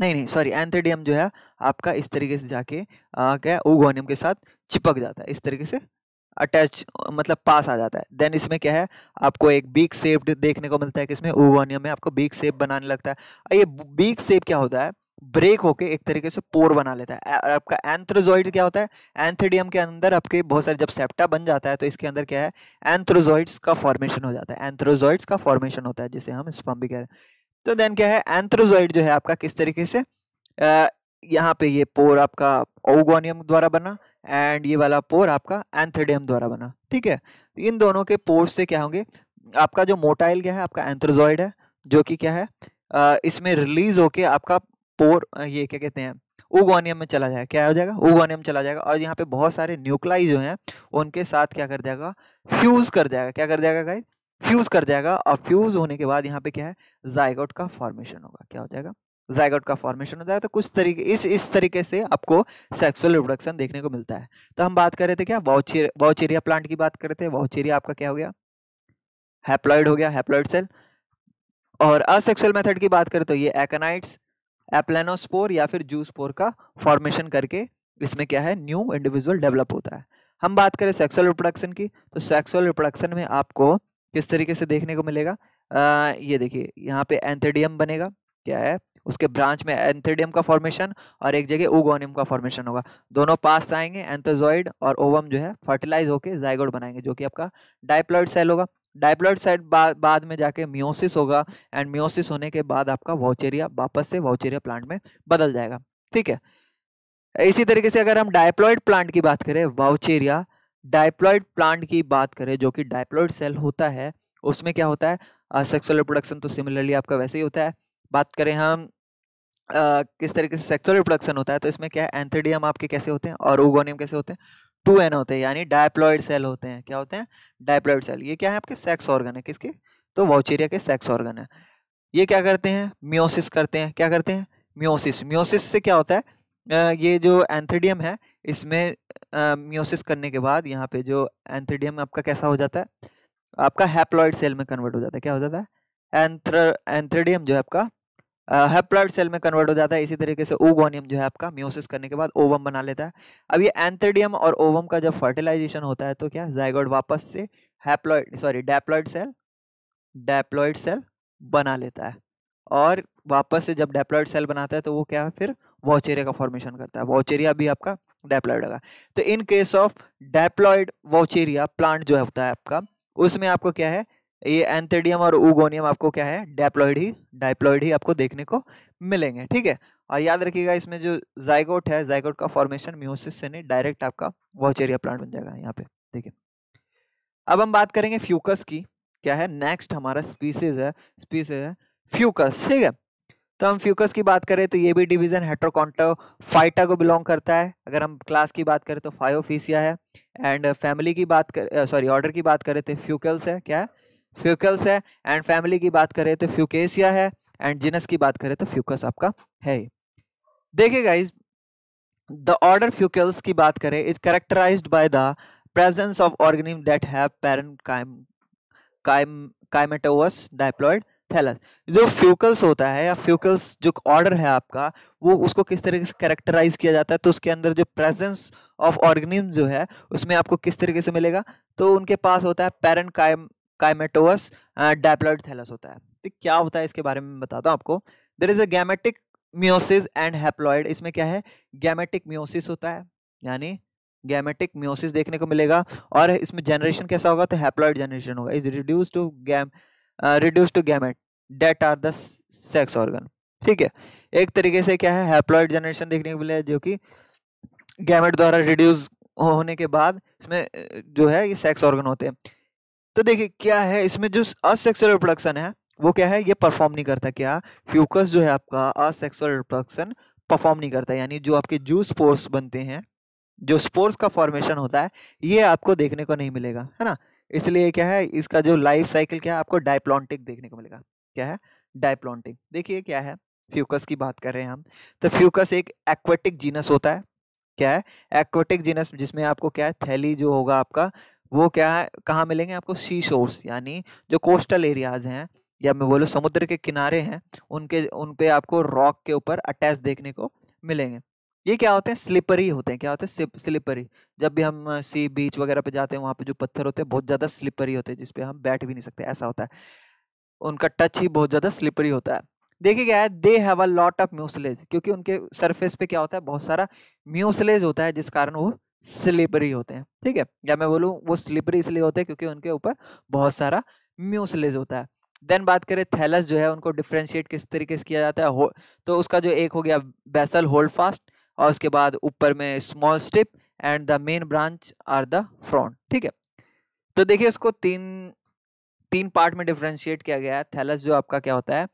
नहीं नहीं सॉरी एंथेडियम जो है आपका इस तरीके से जाके आ, क्या ओगोनियम के साथ चिपक जाता है इस तरीके से अटैच मतलब पास आ जाता है देन इसमें क्या है आपको एक बीक सेप देखने को मिलता है किसमें ओवानिया में आपको बीक सेप बनाने लगता है ये बीक सेप क्या होता है ब्रेक होके एक तरीके से पोर बना लेता है और आपका एंथ्रोजॉइड क्या होता है एंथेडियम के अंदर आपके बहुत सारे जब सेप्टा बन जाता है तो इसके अंदर क्या है एंथ्रोजॉइड्स का फॉर्मेशन हो जाता है एंथ्रोजॉइड्स का फॉर्मेशन होता है जिसे हम स्पम भी कह रहे हैं तो देन क्या है एंथ्रोजॉइड जो है आपका किस तरीके से यहाँ पे ये पोर आपका ओगोनियम द्वारा बना एंड ये वाला पोर आपका एंथेडियम द्वारा बना ठीक है इन दोनों के पोर्स से क्या होंगे आपका जो मोटाइल क्या है आपका एंथ्रोजॉइड है जो कि क्या है आ, इसमें रिलीज होके आपका पोर ये क्या कहते हैं ओगोनियम में चला जाएगा क्या हो जाएगा ओगोनियम चला जाएगा और यहाँ पे बहुत सारे न्यूक्लाई जो हैं उनके साथ क्या कर जाएगा फ्यूज़ कर जाएगा क्या कर जाएगा गाइज फ्यूज़ कर जाएगा और फ्यूज़ होने के बाद यहाँ पे क्या है जायगोट का फॉर्मेशन होगा क्या हो जाएगा जैगट का फॉर्मेशन होता है तो कुछ तरीके इस इस तरीके से आपको सेक्सुअल रिप्रोडक्शन देखने को मिलता है तो हम बात कर रहे थे क्या वाउचेरिया वाउचेरिया प्लांट की बात कर रहे थे वाउचेरिया आपका क्या हो गया हैप्लॉइड हो गया हैप्लॉइड सेल और असेक्सुअल मेथड की बात करें तो ये एकनाइट्स एप्लेनोस्पोर या फिर जूस्पोर का फॉर्मेशन करके इसमें क्या है न्यू इंडिविजुअल डेवलप होता है हम बात करें सेक्सुअल रिप्रोडक्शन की तो सेक्सुअल रिप्रोडक्शन में आपको किस तरीके से देखने को मिलेगा आ, ये देखिए यहाँ पे एंथेडियम बनेगा क्या है उसके ब्रांच में एंथेडियम का फॉर्मेशन और एक जगह ओगोनियम का फॉर्मेशन होगा दोनों पास आएंगे एंथोजॉइड और ओवम जो है फर्टिलाइज होकर जायगोड बनाएंगे जो कि आपका डायप्लॉइड सेल होगा डायप्लॉइड सेल बाद में जाके मियोसिस होगा एंड मियोसिस होने के बाद आपका वाउचेरिया वापस से वाउचेरिया प्लांट में बदल जाएगा ठीक है इसी तरीके से अगर हम डायप्लॉइड प्लांट की बात करें वाउचेरिया डायप्लॉइड प्लांट की बात करें जो कि डायप्लॉइड सेल होता है उसमें क्या होता है सेक्सुअल रिप्रोडक्शन तो सिमिलरली आपका वैसे ही होता है बात करें हम Uh, किस तरीके से सेक्सुअल रिप्रोडक्शन होता है तो इसमें क्या है एंथेडियम आपके कैसे होते हैं और ओगोनियम कैसे होते हैं टू एन होते हैं यानी डायप्लॉइड सेल होते हैं क्या होते हैं डायप्लॉइड सेल ये क्या है आपके सेक्स ऑर्गन है किसके तो वाउचेरिया के सेक्स ऑर्गन है ये क्या करते हैं म्योसिस करते हैं क्या करते हैं म्योसिस म्योसिस से क्या होता है ये जो एंथेडियम है इसमें म्योसिस करने के बाद यहाँ पे जो एंथेडियम आपका कैसा हो जाता है आपका हैप्लॉइड सेल में कन्वर्ट हो जाता है क्या हो जाता है एंथ्र एंथेडियम जो है आपका हेप्लॉइड सेल में कन्वर्ट हो जाता है इसी तरीके से ओगोनियम जो है आपका म्यूसिस करने के बाद ओवम बना लेता है अब ये एंथेडियम और ओवम का जब फर्टिलाइजेशन होता है तो क्या जयगोड वापस से haploid sorry diploid cell diploid cell बना लेता है और वापस से जब डेप्लॉइड सेल बनाता है तो वो क्या फिर वॉचेरिया का फॉर्मेशन करता है वॉचेरिया भी आपका डेप्लॉइड होगा तो in case of diploid Vaucheria plant जो होता है आपका उसमें आपको क्या है ये एंथेडियम और उगोनियम आपको क्या है डेप्लॉइड ही डाइप्लॉइड ही आपको देखने को मिलेंगे ठीक है और याद रखिएगा इसमें जो जाइगोट है जाइगोट का फॉर्मेशन म्यूसिस से नहीं डायरेक्ट आपका वॉचेरिया प्लांट बन जाएगा यहाँ पे देखिए अब हम बात करेंगे फ्यूकस की क्या है नेक्स्ट हमारा स्पीसीज है स्पीसीज है फ्यूकस ठीक है तो हम फ्यूकस की बात करें तो ये भी डिवीजन हेट्रोकॉन्टो फाइटा को बिलोंग करता है अगर हम क्लास की बात करें तो फायोफिसिया है एंड फैमिली की बात कर सॉरी ऑर्डर की बात करें तो फ्यूकल्स है क्या है फ्यूकल्स है एंड फैमिली की बात करें तो फ्यूकेसिया है एंड जिनस की बात करें तो फ्यूकस आपका है देखिए गाइज द ऑर्डर फ्यूकल्स की बात करें is characterize by the presence of organism that have parent chym thallus जो फ्यूकल्स होता है या फ्यूकल्स जो ऑर्डर है आपका वो उसको किस तरीके से करेक्टराइज किया जाता है तो उसके अंदर जो प्रेजेंस ऑफ ऑर्गेनिम जो है उसमें आपको किस तरीके से मिलेगा तो उनके पास होता है पेरेंट कायम काइमेटोअस डायप्लॉइड थैलस होता है तो क्या होता है इसके बारे में बताता हूँ आपको there is a gametic meiosis and haploid इसमें क्या है गैमेटिक म्योसिस होता है यानी गैमेटिक म्योसिस देखने को मिलेगा और इसमें जनरेशन कैसा होगा तो हैप्लॉयड जनरेशन होगा is reduce to gam reduce to gamete that are the sex organ ठीक है एक तरीके से क्या है हैप्लॉयड जनरेशन देखने को मिलेगा जो कि गैमेट द्वारा रिड्यूस होने के बाद इसमें जो है ये सेक्स ऑर्गन होते हैं तो देखिए क्या है इसमें जो असेक्सुअल रिप्रोडक्शन है वो क्या है ये परफॉर्म नहीं करता क्या फ्यूकस जो है आपका असेक्सुअल रिप्रोडक्शन परफॉर्म नहीं करता यानी जो आपके जू स्पोर्स बनते हैं जो स्पोर्स का फॉर्मेशन होता है ये आपको देखने को नहीं मिलेगा है ना इसलिए क्या है इसका जो लाइफ साइकिल क्या है आपको डायप्लॉन्टिक देखने को मिलेगा क्या है डायप्लॉन्टिक देखिए क्या है फ्यूकस की बात कर रहे हैं हम तो फ्यूकस एक एक्वेटिक जीनस होता है क्या है एक्वेटिक जीनस जिसमें आपको क्या है थैली जो होगा आपका वो क्या है कहाँ मिलेंगे आपको सी शोर्स यानी जो कोस्टल एरियाज हैं या मैं बोलो समुद्र के किनारे हैं उनके उन पे आपको रॉक के ऊपर अटैच देखने को मिलेंगे ये क्या होते हैं स्लिपरी होते हैं क्या होते हैं स्लिपरी जब भी हम सी बीच वगैरह पे जाते हैं वहाँ पे जो पत्थर होते हैं बहुत ज़्यादा स्लिपरी होते हैं जिसपे हम बैठ भी नहीं सकते ऐसा होता है उनका टच ही बहुत ज़्यादा स्लिपरी होता है देखिए क्या है they have a lot of mucilage क्योंकि उनके सरफेस पे क्या होता है बहुत सारा म्यूसलेज होता है जिस कारण वो स्लिपरी होते हैं ठीक है या मैं बोलूँ वो स्लिपरी इसलिए होते हैं क्योंकि उनके ऊपर बहुत सारा म्यूसलेज होता है देन बात करें थैलस जो है उनको डिफ्रेंशिएट किस तरीके से किया जाता है तो उसका जो एक हो गया बेसल होल्ड फास्ट और उसके बाद ऊपर में small stipe and the main branch are the frond ठीक है तो देखिए उसको तीन तीन पार्ट में डिफ्रेंशिएट किया गया है थैलस जो आपका क्या होता है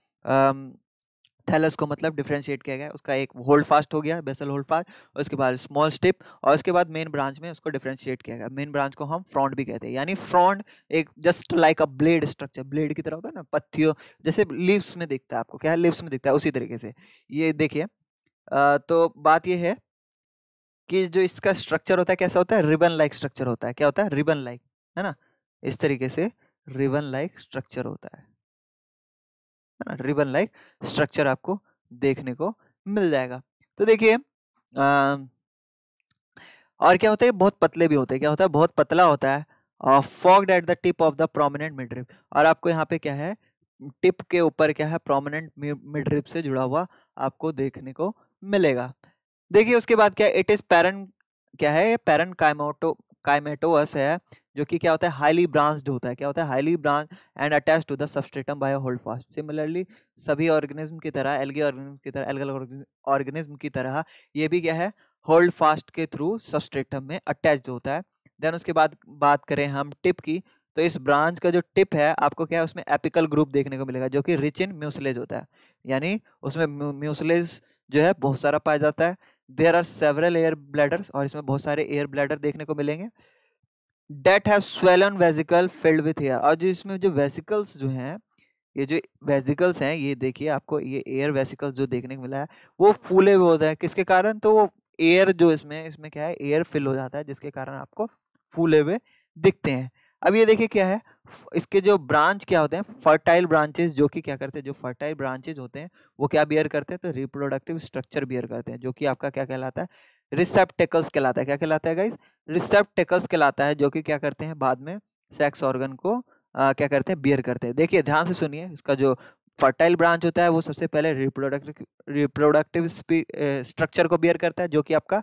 थैलस को मतलब डिफ्रेंशिएट किया गया उसका एक होल्ड फास्ट हो गया बेसल होल्ड फास्ट और उसके बाद स्मॉल स्टिप और उसके बाद मेन ब्रांच में उसको डिफ्रेंशिएट किया गया मेन ब्रांच को हम फ्रॉन्ट भी कहते हैं यानी फ्रॉन्ट एक just like a blade structure blade की तरह होता है ना पत्थियों जैसे लिप्स में दिखता है आपको क्या लिप्स में दिखता है उसी तरीके से ये देखिए तो बात यह है कि जो इसका स्ट्रक्चर होता है कैसा होता है रिबन लाइक स्ट्रक्चर होता है क्या होता है रिबन लाइक है ना इस तरीके से रिबन लाइक स्ट्रक्चर होता है है ना रिबन लाइक स्ट्रक्चर आपको देखने को मिल जाएगा तो देखिए और क्या होता है बहुत पतले भी होते हैं क्या होता है बहुत पतला होता है fork at the tip of the prominent midrib और आपको यहाँ पे क्या है टिप के ऊपर क्या है प्रोमिनेंट मिडरिप से जुड़ा हुआ आपको देखने को मिलेगा देखिए उसके बाद क्या इट इज पैरन क्या है पैरन काइमोटो काइमेटोअस है जो कि क्या होता है हाईली ब्रांच्ड होता है क्या होता है highly branch and attach to the substratum by holdfast similarly सभी ऑर्गेनिज्म की तरह एल्गे ऑर्गेनिज्म की तरह एल्गल ऑर्गेनिज्म की तरह ये भी क्या है होल्ड फास्ट के थ्रू सबस्ट्रेटम में अटैच होता है देन उसके बाद बात करें हम टिप की तो इस ब्रांच का जो टिप है आपको क्या है उसमें एपिकल ग्रुप देखने को मिलेगा जो कि रिच इन म्यूसलेज होता है यानी उसमें म्यूसलेज जो है बहुत सारा पाया जाता है there are several air bladders और इसमें बहुत सारे एयर ब्लैडर देखने को मिलेंगे that have swollen vesicle filled with air और जो इसमें जो वेसिकल्स जो हैं ये जो वेजिकल्स हैं ये देखिए आपको ये एयर वेसिकल्स जो देखने को मिला है वो फूले हुए होते हैं किसके कारण तो वो एयर जो इसमें इसमें क्या है एयर फिल हो जाता है जिसके कारण आपको फूले हुए दिखते हैं अब ये देखिए क्या है इसके जो ब्रांच क्या होते हैं फर्टाइल ब्रांचेज जो कि क्या करते हैं जो फर्टाइल ब्रांचेज होते हैं वो क्या बियर करते हैं तो रिप्रोडक्टिव स्ट्रक्चर बियर करते हैं जो कि आपका क्या कहलाता है रिसेप्टेकल्स कहलाता है क्या कहलाता है गाइज रिसेप्टेकल्स कहलाता है जो कि क्या करते हैं बाद में सेक्स ऑर्गन को आ, क्या करते हैं बियर करते हैं देखिए ध्यान से सुनिए इसका जो फर्टाइल ब्रांच होता है वो सबसे पहले रिप्रोडक्टिव रिप्रोडक्टिव स्ट्रक्चर को बियर करता है जो कि आपका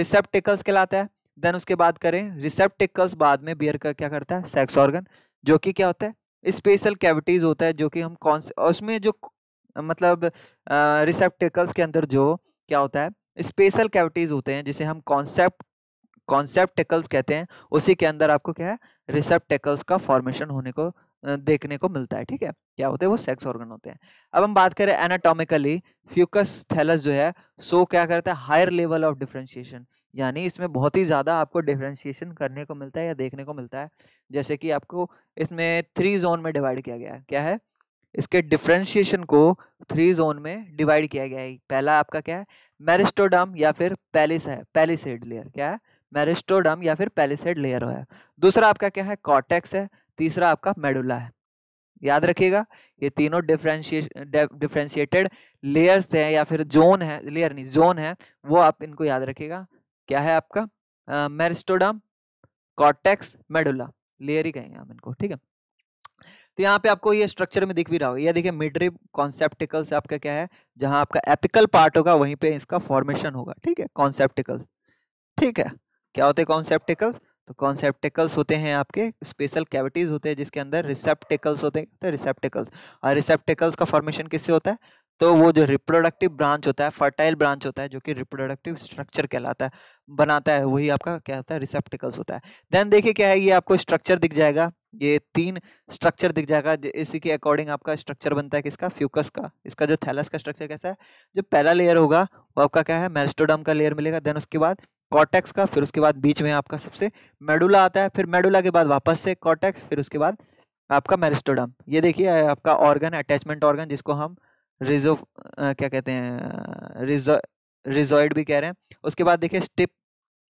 रिसेप्टिकल्स कहलाता है देन उसके बाद करें रिसेप्टिकल्स बाद में बियर कर क्या करता है सेक्स ऑर्गन जो कि क्या होता है स्पेशल कैविटीज़ होता है जो कि हम कौन से उसमें जो मतलब रिसेप्टिकल्स के अंदर जो क्या होता है स्पेशल कैविटीज़ होते हैं जिसे हम कॉन्सेप्ट कॉन्सेप्टिकल्स कहते हैं उसी के अंदर आपको क्या है रिसेप्टिकल्स का फॉर्मेशन होने को देखने को मिलता है ठीक है क्या होते हैं वो सेक्स ऑर्गन होते हैं अब हम बात करें एनाटॉमिकली फ्यूकस थैलस जो है सो क्या करता है हायर लेवल ऑफ डिफ्रेंशिएशन यानी इसमें बहुत ही ज़्यादा आपको डिफ्रेंशिएशन करने को मिलता है या देखने को मिलता है जैसे कि आपको इसमें थ्री जोन में डिवाइड किया गया है क्या है इसके डिफ्रेंशिएशन को थ्री जोन में डिवाइड किया गया है पहला आपका क्या है मेरिस्टोडम या फिर पैलिस है पैलिस लेयर क्या है मेरिस्टोडम या फिर पैलिस लेयर है दूसरा आपका क्या है कॉटेक्स है तीसरा आपका मेडुला है याद रखिएगा ये तीनों डिफ्रेंशिएशन डिफ्रेंशिएटेड लेयर्स हैं या फिर जोन है लेयर नहीं जोन है वो आप इनको याद रखिएगा क्या है आपका मेरिस्टोडम कॉटेक्स मेडुला लेयर ही कहेंगे हम इनको ठीक है तो यहाँ पे आपको ये स्ट्रक्चर में दिख भी रहा होगा ये देखिए मिडरिप कॉन्सेप्टिकल से आपका क्या है जहाँ आपका एपिकल पार्ट होगा वहीं पे इसका फॉर्मेशन होगा ठीक है कॉन्सेप्टिकल ठीक है क्या होते हैं कॉन्सेप्टिकल्स तो कॉन्सेप्टिकल्स होते हैं आपके स्पेशल कैविटीज होते हैं जिसके अंदर रिसेप्टिकल्स होते हैं रिसेप्टिकल्स तो और रिसेप्टिकल्स का फॉर्मेशन किससे होता है तो वो जो रिप्रोडक्टिव ब्रांच होता है फर्टाइल ब्रांच होता है जो कि रिप्रोडक्टिव स्ट्रक्चर कहलाता है बनाता है वही आपका क्या होता है रिसेप्टिकल्स होता है देन देखिए क्या है ये आपको स्ट्रक्चर दिख जाएगा ये तीन स्ट्रक्चर दिख जाएगा इसी के अकॉर्डिंग आपका स्ट्रक्चर बनता है किसका फ्यूकस का इसका जो थैलस का स्ट्रक्चर कैसा है जो पहला लेयर होगा वो आपका क्या है मेरिस्टोडम का लेयर मिलेगा देन उसके बाद कॉटेक्स का फिर उसके बाद बीच में आपका सबसे मेडुला आता है फिर मेडुला के बाद वापस से कॉटेक्स फिर उसके बाद आपका मेरिस्टोडम ये देखिए आपका ऑर्गन अटैचमेंट ऑर्गन जिसको हम रिजो क्या कहते हैं रिजो रिजोइड भी कह रहे हैं उसके बाद देखिए स्टिप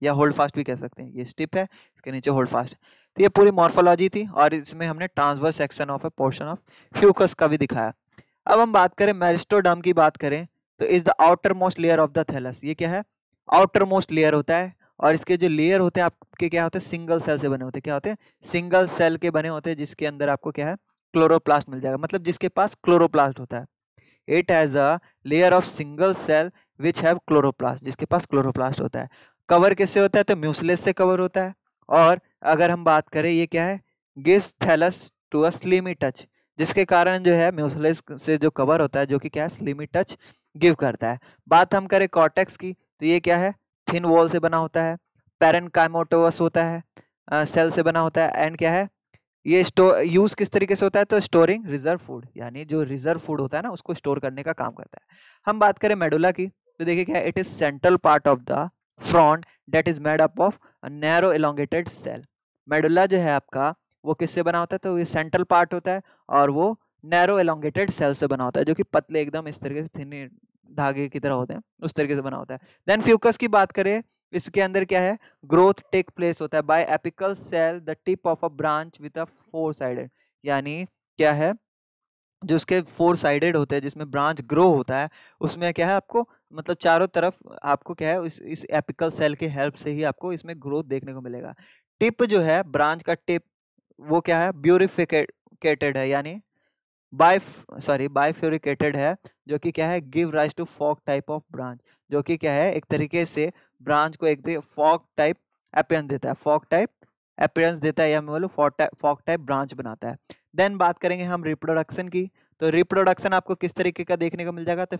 या होल्ड फास्ट भी कह सकते हैं ये स्टिप है इसके नीचे होल्ड फास्ट तो ये पूरी मॉर्फोलॉजी थी और इसमें हमने transverse section of a portion of fucus का भी दिखाया अब हम बात करें मेरिस्टोडम की बात करें तो is the outermost layer of the thallus ये क्या है आउटर मोस्ट लेयर होता है और इसके जो लेयर होते हैं आपके क्या होते हैं सिंगल सेल से बने होते हैं क्या होते हैं सिंगल सेल के बने होते हैं जिसके अंदर आपको क्या है क्लोरोप्लास्ट मिल जाएगा मतलब जिसके पास क्लोरोप्लास्ट होता है it has a layer of single cell which have chloroplast जिसके पास क्लोरोप्लास्ट होता है कवर किससे होता है तो म्यूसलेस से कवर होता है और अगर हम बात करें ये क्या है gives thallus to a slimy touch जिसके कारण जो है म्यूसलेस से जो कवर होता है जो कि क्या है स्लीमी टच गिव करता है बात हम करें कॉटेक्स की तो ये क्या है थिन वॉल से बना होता है पैरन होता है सेल से बना होता है एंड क्या है ये स्टोर यूज किस तरीके से होता है तो स्टोरिंग रिजर्व फूड यानी जो रिजर्व फूड होता है ना उसको स्टोर करने का काम करता है हम बात करें मेडुला की तो देखिए क्या it is central part of the frond that is made up of narrow elongated cell medulla जो है आपका वो किससे बना होता है तो ये सेंट्रल पार्ट होता है और वो नैरो एलोंगेटेड सेल से बना होता है जो कि पतले एकदम इस तरीके से थिन धागे की तरह होते हैं उस तरीके से बना होता है देन फ्यूकस की बात करें इसके अंदर क्या है ग्रोथ टेक प्लेस होता है by apical cell the tip of a branch with a four sided यानी क्या है जो उसके फोर साइडेड होते हैं जिसमें ब्रांच ग्रो होता है उसमें क्या है आपको मतलब चारों तरफ आपको क्या है इस इस एपिकल सेल के हेल्प से ही आपको इसमें ग्रोथ देखने को मिलेगा टिप जो है ब्रांच का टिप वो क्या है ब्यूरिफिकेटेड है यानी बाय सॉरी बायफ्यूरिकेटेड है जो कि क्या है give rise to fork type of branch जो कि क्या है एक तरीके से ब्रांच को एक फॉक टाइप अपियंस देता है फॉक टाइप अपीयरेंस देता है या मैं बोलूँ फॉक टाइप ब्रांच बनाता है देन बात करेंगे हम रिप्रोडक्शन की तो रिप्रोडक्शन आपको किस तरीके का देखने को मिल जाएगा तो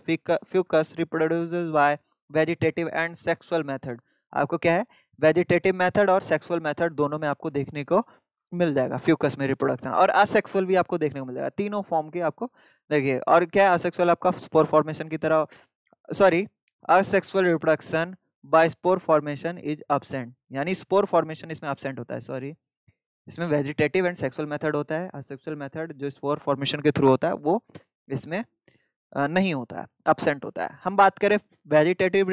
fucus reproduce by vegetative and sexual method आपको क्या है वेजिटेटिव मैथड और सेक्सुअल मैथड दोनों में आपको देखने को मिल जाएगा फ्यू में रिप्रोडक्शन और असेक्सुअल भी आपको देखने को मिल जाएगा तीनों फॉर्म के आपको देखिए और क्या है असेक्सुअल आपका स्पोर फॉर्मेशन की तरह sorry asexual reproduction by spore formation is absent यानी स्पोर फॉर्मेशन इसमें एबसेंट होता है सॉरी इसमें वेजिटेटिव एंड सेक्सुअल मेथड होता है असेक्सुअल मेथड जो स्पोर फॉर्मेशन के थ्रू होता है वो इसमें नहीं होता है एबसेंट होता है हम बात करें वेजिटेटिव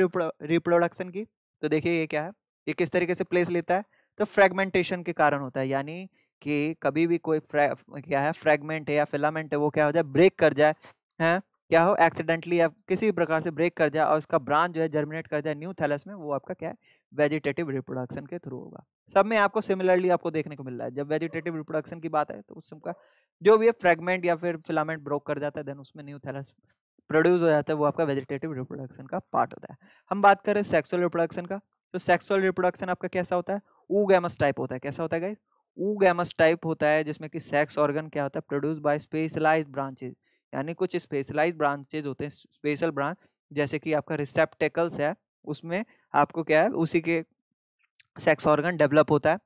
रिप्रोडक्शन की तो देखिए ये क्या है ये किस तरीके से प्लेस लेता है तो फ्रेगमेंटेशन के कारण होता है यानी कि कभी भी कोई क्या है फ्रेगमेंट है या फिलामेंट है वो क्या हो जाए ब्रेक कर जाए हैं क्या हो एक्सीडेंटली या किसी भी प्रकार से ब्रेक कर जाए और उसका ब्रांच जो है जर्मिनेट कर जाए न्यू थैलस में वो आपका क्या है वेजिटेटिव रिप्रोडक्शन के थ्रू होगा सब में आपको सिमिलरली आपको देखने को मिल रहा है जब वेजिटेटिव रिप्रोडक्शन की बात है तो उस का जो भी है फ्रेगमेंट या फिर फिलामेंट ब्रोक कर जाता है देन उसमें न्यू थैलस प्रोड्यूस हो जाता है वो आपका वेजिटेटिव रिप्रोडक्शन का पार्ट होता है हम बात करें सेक्सुअल रिप्रोडक्शन का तो सेक्सुअल रिप्रोडक्शन आपका कैसा होता है ऊ गैमस टाइप होता है कैसा होता है गाइज ऊ गैमस टाइप होता है जिसमें कि सेक्स ऑर्गन क्या होता है प्रोड्यूस बाय स्पेशलाइज ब्रांचेज यानी कुछ स्पेशलाइज ब्रांचेज होते हैं स्पेशल ब्रांच जैसे कि आपका रिसेप्टेकल्स है उसमें आपको क्या है उसी के सेक्स ऑर्गन डेवलप होता है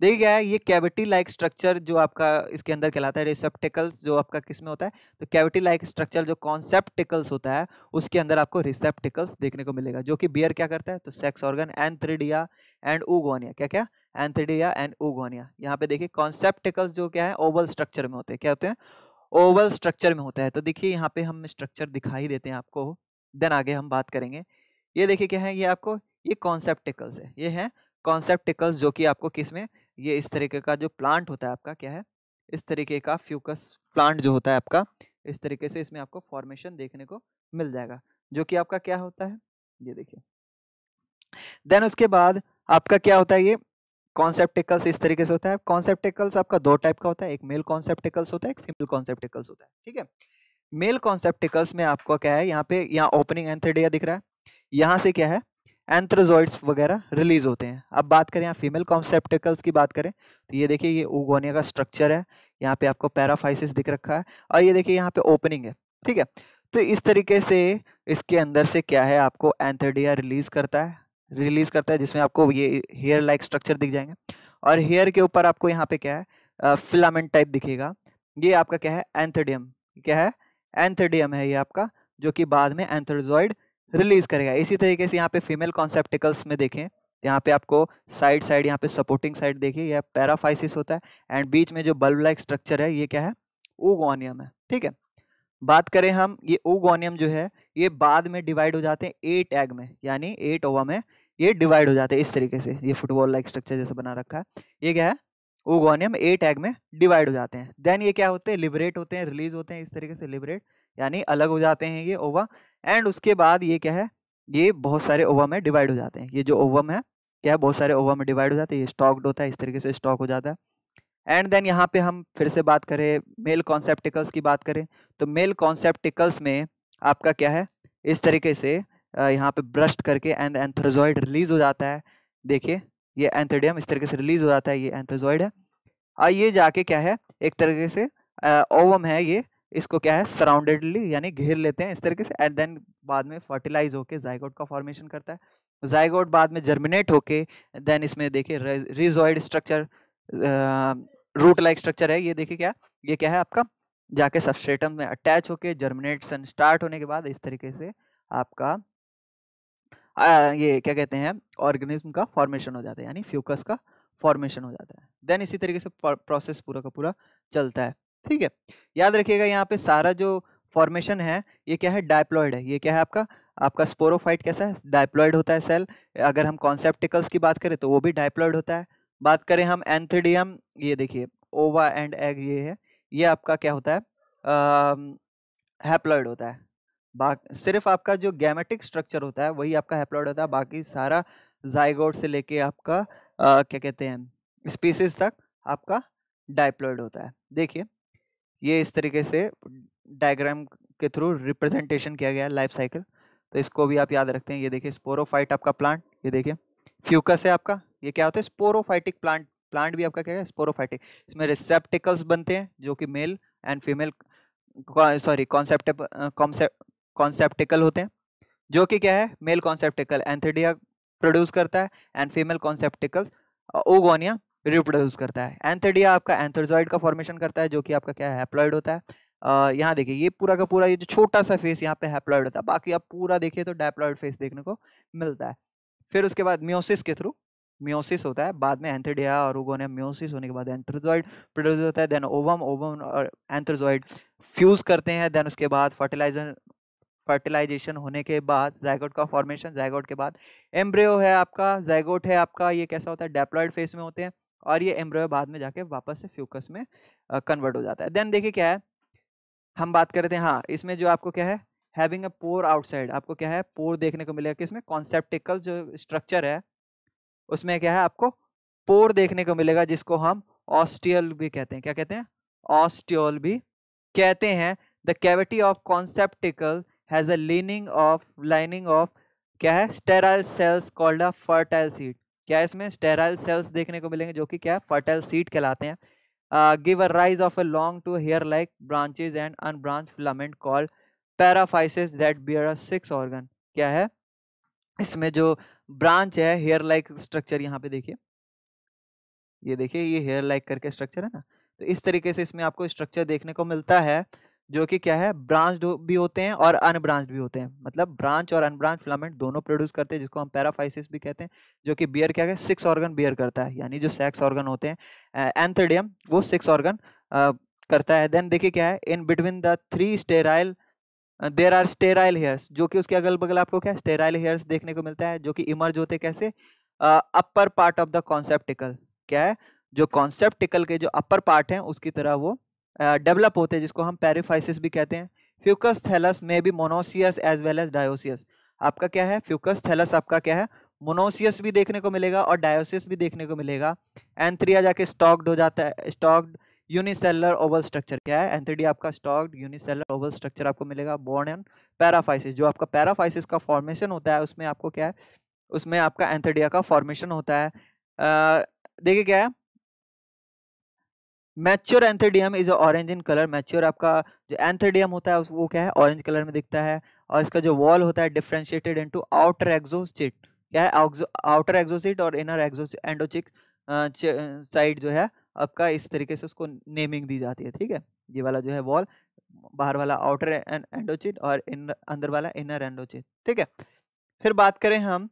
देखिए क्या है ये कैविटी लाइक स्ट्रक्चर जो आपका इसके अंदर कहलाता है रिसेप्टिकल्स जो आपका किस में होता है तो कैविटी लाइक स्ट्रक्चर जो कॉन्सेप्टिकल्स होता है उसके अंदर आपको रिसेप्टिकल्स देखने को मिलेगा जो कि बियर क्या करता है तो sex organ antheridia and oogonia क्या क्या एंथ्रीडिया एंड उगोनिया यहाँ पे देखिए कॉन्सेप्टिकल्स जो क्या है ओवल स्ट्रक्चर में होते हैं क्या होते हैं ओवल स्ट्रक्चर में होता है तो देखिए यहाँ पे हम स्ट्रक्चर दिखाई देते हैं आपको देन आगे हम बात करेंगे ये देखिए क्या है ये आपको ये कॉन्सेप्टिकल्स है ये है कॉन्सेप्टिकल्स जो कि आपको किस में ये इस तरीके का जो प्लांट होता है आपका क्या है इस तरीके का फ्यूकस प्लांट जो होता है आपका इस तरीके से इसमें आपको फॉर्मेशन देखने को मिल जाएगा जो कि आपका क्या होता है ये देखिए देन उसके बाद आपका क्या होता है ये कॉन्सेप्टिकल्स इस तरीके से होता है कॉन्सेप्टिकल्स आपका दो टाइप का होता है एक मेल कॉन्सेप्टिकल्स होता है एक फीमेल कॉन्सेप्टिकल्स होता है ठीक है मेल कॉन्सेप्टिकल्स में आपको क्या है यहाँ पे यहाँ ओपनिंग एंथेडिया दिख रहा है यहाँ से क्या है एंथ्रोजॉइड्स वगैरह रिलीज होते हैं अब बात करें यहाँ फीमेल कॉन्सेप्टिकल्स की बात करें तो ये देखिए ये ओगोनिया का स्ट्रक्चर है यहाँ पे आपको पैराफाइसिस दिख रखा है और ये देखिए यहाँ पे ओपनिंग है ठीक है तो इस तरीके से इसके अंदर से क्या है आपको एंथेडिया रिलीज करता है रिलीज करता है जिसमें आपको ये हेयर लाइक स्ट्रक्चर दिख जाएंगे और हेयर के ऊपर आपको यहाँ पे क्या है फिलामेंट टाइप दिखेगा ये आपका क्या है एंथेडियम क्या है एंथेडियम है ये आपका जो कि बाद में एंथरजॉइड रिलीज करेगा इसी तरीके से यहाँ पे फीमेल कॉन्सेप्टिकल्स में देखें यहाँ पे आपको साइड साइड यहाँ पे सपोर्टिंग साइड देखिए यह पैराफाइसिस होता है एंड बीच में जो बल्ब लाइक स्ट्रक्चर है ये क्या है ओगोनियम है ठीक है बात करें हम ये ओगोनियम जो है ये बाद में डिवाइड हो जाते हैं एट एग में यानी एट ओवा में ये डिवाइड हो जाते हैं इस तरीके से ये फुटबॉल लाइक स्ट्रक्चर जैसे बना रखा है ये क्या है ओगोनियम एट एग में डिवाइड हो जाते हैं देन ये क्या होते हैं लिबरेट होते हैं रिलीज होते हैं इस तरीके से लिबरेट यानी अलग हो जाते हैं ये ओवा एंड उसके बाद ये क्या है ये बहुत सारे ओवा में डिवाइड हो जाते हैं ये जो ओवम है क्या है बहुत सारे ओवा में डिवाइड हो जाते हैं ये स्टॉक्ड होता है इस तरीके से स्टॉक हो जाता है एंड देन यहाँ पे हम फिर से बात करें मेल कॉन्सेप्टिकल्स की बात करें तो मेल कॉन्सेप्टिकल्स में आपका क्या है इस तरीके से यहाँ पे ब्रस्ट करके एंड एंथ्रोजॉइड रिलीज हो जाता है देखिए ये एंथेडियम इस तरीके से रिलीज हो जाता है ये एंथ्रोजॉइड है और ये जाके क्या है एक तरीके से ओवम है ये इसको क्या है सराउंडेडली यानी घेर लेते हैं इस तरीके से एंड देन बाद में फर्टिलाइज होके जाइगोट का फॉर्मेशन करता है जाइगोट बाद में जर्मिनेट होके देन इसमें देखिए rhizoid structure root like structure है ये देखिए क्या ये क्या है आपका जाके सबस्ट्रेटम में अटैच होके जर्मिनेशन स्टार्ट होने के बाद इस तरीके से आपका आ, ये क्या कहते हैं ऑर्गेनिज्म का फॉर्मेशन हो जाता है यानी फ्यूकस का फॉर्मेशन हो जाता है देन इसी तरीके से प्रोसेस पूरा का पूरा चलता है ठीक है याद रखिएगा यहाँ पे सारा जो फॉर्मेशन है ये क्या है डायप्लॉयड है ये क्या है आपका आपका स्पोरोफाइट कैसा है डायप्लॉयड होता है सेल अगर हम कॉन्सेप्टिकल्स की बात करें तो वो भी डायप्लॉयड होता है बात करें हम एंथ्रीडियम ये देखिए ओवा एंड एग ये है ये आपका क्या होता है हैप्लॉयड होता है बाकी सिर्फ आपका जो गैमेटिक स्ट्रक्चर होता है वही आपका हैप्लॉयड होता है बाकी सारा जाइगोड से लेके आपका आ, क्या कहते हैं स्पीसीज तक आपका डायप्लॉयड होता है देखिए ये इस तरीके से डायग्राम के थ्रू रिप्रेजेंटेशन किया गया लाइफ साइकिल तो इसको भी आप याद रखते हैं ये देखिए स्पोरोफाइट आपका प्लांट ये देखिए फ्यूकस है आपका ये क्या होता है स्पोरोफाइटिक प्लांट प्लांट भी आपका क्या है स्पोरोफाइटिक इसमें रिसेप्टिकल्स बनते हैं जो कि male and female sorry concept conceptacle होते हैं जो कि क्या है मेल कॉन्सेप्टिकल एंथेडिया प्रोड्यूस करता है and female conceptacle oogonia reproduce करता है एंथेडिया आपका एंथरजॉइड का फॉर्मेशन करता है जो कि आपका क्या है हैप्लॉइड होता है यहाँ देखिए ये पूरा का पूरा ये जो छोटा सा फेस यहाँ पे हैप्लॉइड होता है बाकी आप पूरा देखिए तो डायप्लॉइड फेस देखने को मिलता है फिर उसके बाद म्योसिस के थ्रू म्योसिस होता है बाद में एंथेडिया और ओगोनिया म्योसिस होने के बाद एंथ्रोजॉइड प्रोड्यूस होता है देन ओवम ओवम और एंथ्रोजॉइड फ्यूज करते हैं देन उसके बाद फर्टिलाइजर फर्टिलाइजेशन होने के बाद जैगोट का फॉर्मेशन जैगोट के बाद एम्ब्रियो है आपका जैगोट है आपका ये कैसा होता है डेप्लॉइड फेस में होते हैं और ये एम्ब्रॉय बाद में जाके वापस से फ्यूकस में कन्वर्ट हो जाता है देन देखिए क्या है हम बात कर रहे थे हाँ इसमें जो आपको क्या है हैविंग अ पोर आउटसाइड आपको क्या है पोर देखने को मिलेगा इसमें कॉन्सेप्टिकल जो स्ट्रक्चर है उसमें क्या है आपको पोर देखने को मिलेगा जिसको हम ऑस्टियल भी कहते हैं क्या कहते हैं ऑस्टियोल भी कहते हैं the cavity of conceptacle has a leaning of lining of क्या है sterile cells called a fertile seed क्या इसमें स्टेराइल सेल्स देखने को मिलेंगे जो कि क्या फर्टाइल सीड कहलाते हैं give a rise of a long to hair like branches and unbranch filament call paraphysis that bear sex organ क्या है इसमें जो ब्रांच है हेयर लाइक स्ट्रक्चर यहाँ पे देखिए ये देखिए ये हेयर लाइक करके स्ट्रक्चर है ना तो इस तरीके से इसमें आपको स्ट्रक्चर देखने को मिलता है जो कि क्या है ब्रांच भी होते हैं और अनब्रांच भी होते हैं मतलब ब्रांच और अनब्रांच फिलामेंट दोनों प्रोड्यूस करते हैं जिसको हम पैराफाइसिस भी कहते हैं जो कि बियर क्या है सिक्स ऑर्गन बियर करता है यानी जो सेक्स ऑर्गन होते हैं एंथेडियम वो सिक्स ऑर्गन करता है देन देखिए क्या है in between the three sterile there are sterile hairs जो कि उसके अगल बगल आपको क्या स्टेराइल हेयर्स देखने को मिलता है जो कि इमर्ज होते कैसे upper part of the conceptacle क्या है जो कॉन्सेप्टिकल के जो अपर पार्ट हैं उसकी तरह वो डेवलप होते हैं जिसको हम पेरीफाइसिस भी कहते हैं फ्यूकस थैलस में be monoecious as well as dioecious आपका क्या है फ्यूकस थैलस आपका क्या है मोनोसियस भी देखने को मिलेगा और डायोसियस भी देखने को मिलेगा एंथ्रिया जाके स्टॉक्ड हो जाता है स्टॉक्ड यूनिसेलर ओवल स्ट्रक्चर क्या है एंथ्रीडी आपका स्टॉक्ड यूनिसेलर ओवल स्ट्रक्चर आपको मिलेगा बोर्न एंड पैराफाइसिस जो आपका पैराफाइसिस का फॉर्मेशन होता है उसमें आपको क्या है उसमें आपका एंथ्रीडिया का फॉर्मेशन होता है देखिए क्या है mature antheridium is orange in colour mature आपका जो एंथेडियम होता है वो क्या है ऑरेंज कलर में दिखता है और इसका जो वॉल होता है डिफ्रेंशिएटेड इनटू आउटर एग्जोसिट क्या है आउटर एग्जोसिट और इनर एग्जोसिट एंडोचिक साइड जो है आपका इस तरीके से उसको नेमिंग दी जाती है ठीक है ये वाला जो है वॉल बाहर वाला आउटर एंडोचिट और इन अंदर वाला इनर एंडोचिट ठीक है फिर बात करें हम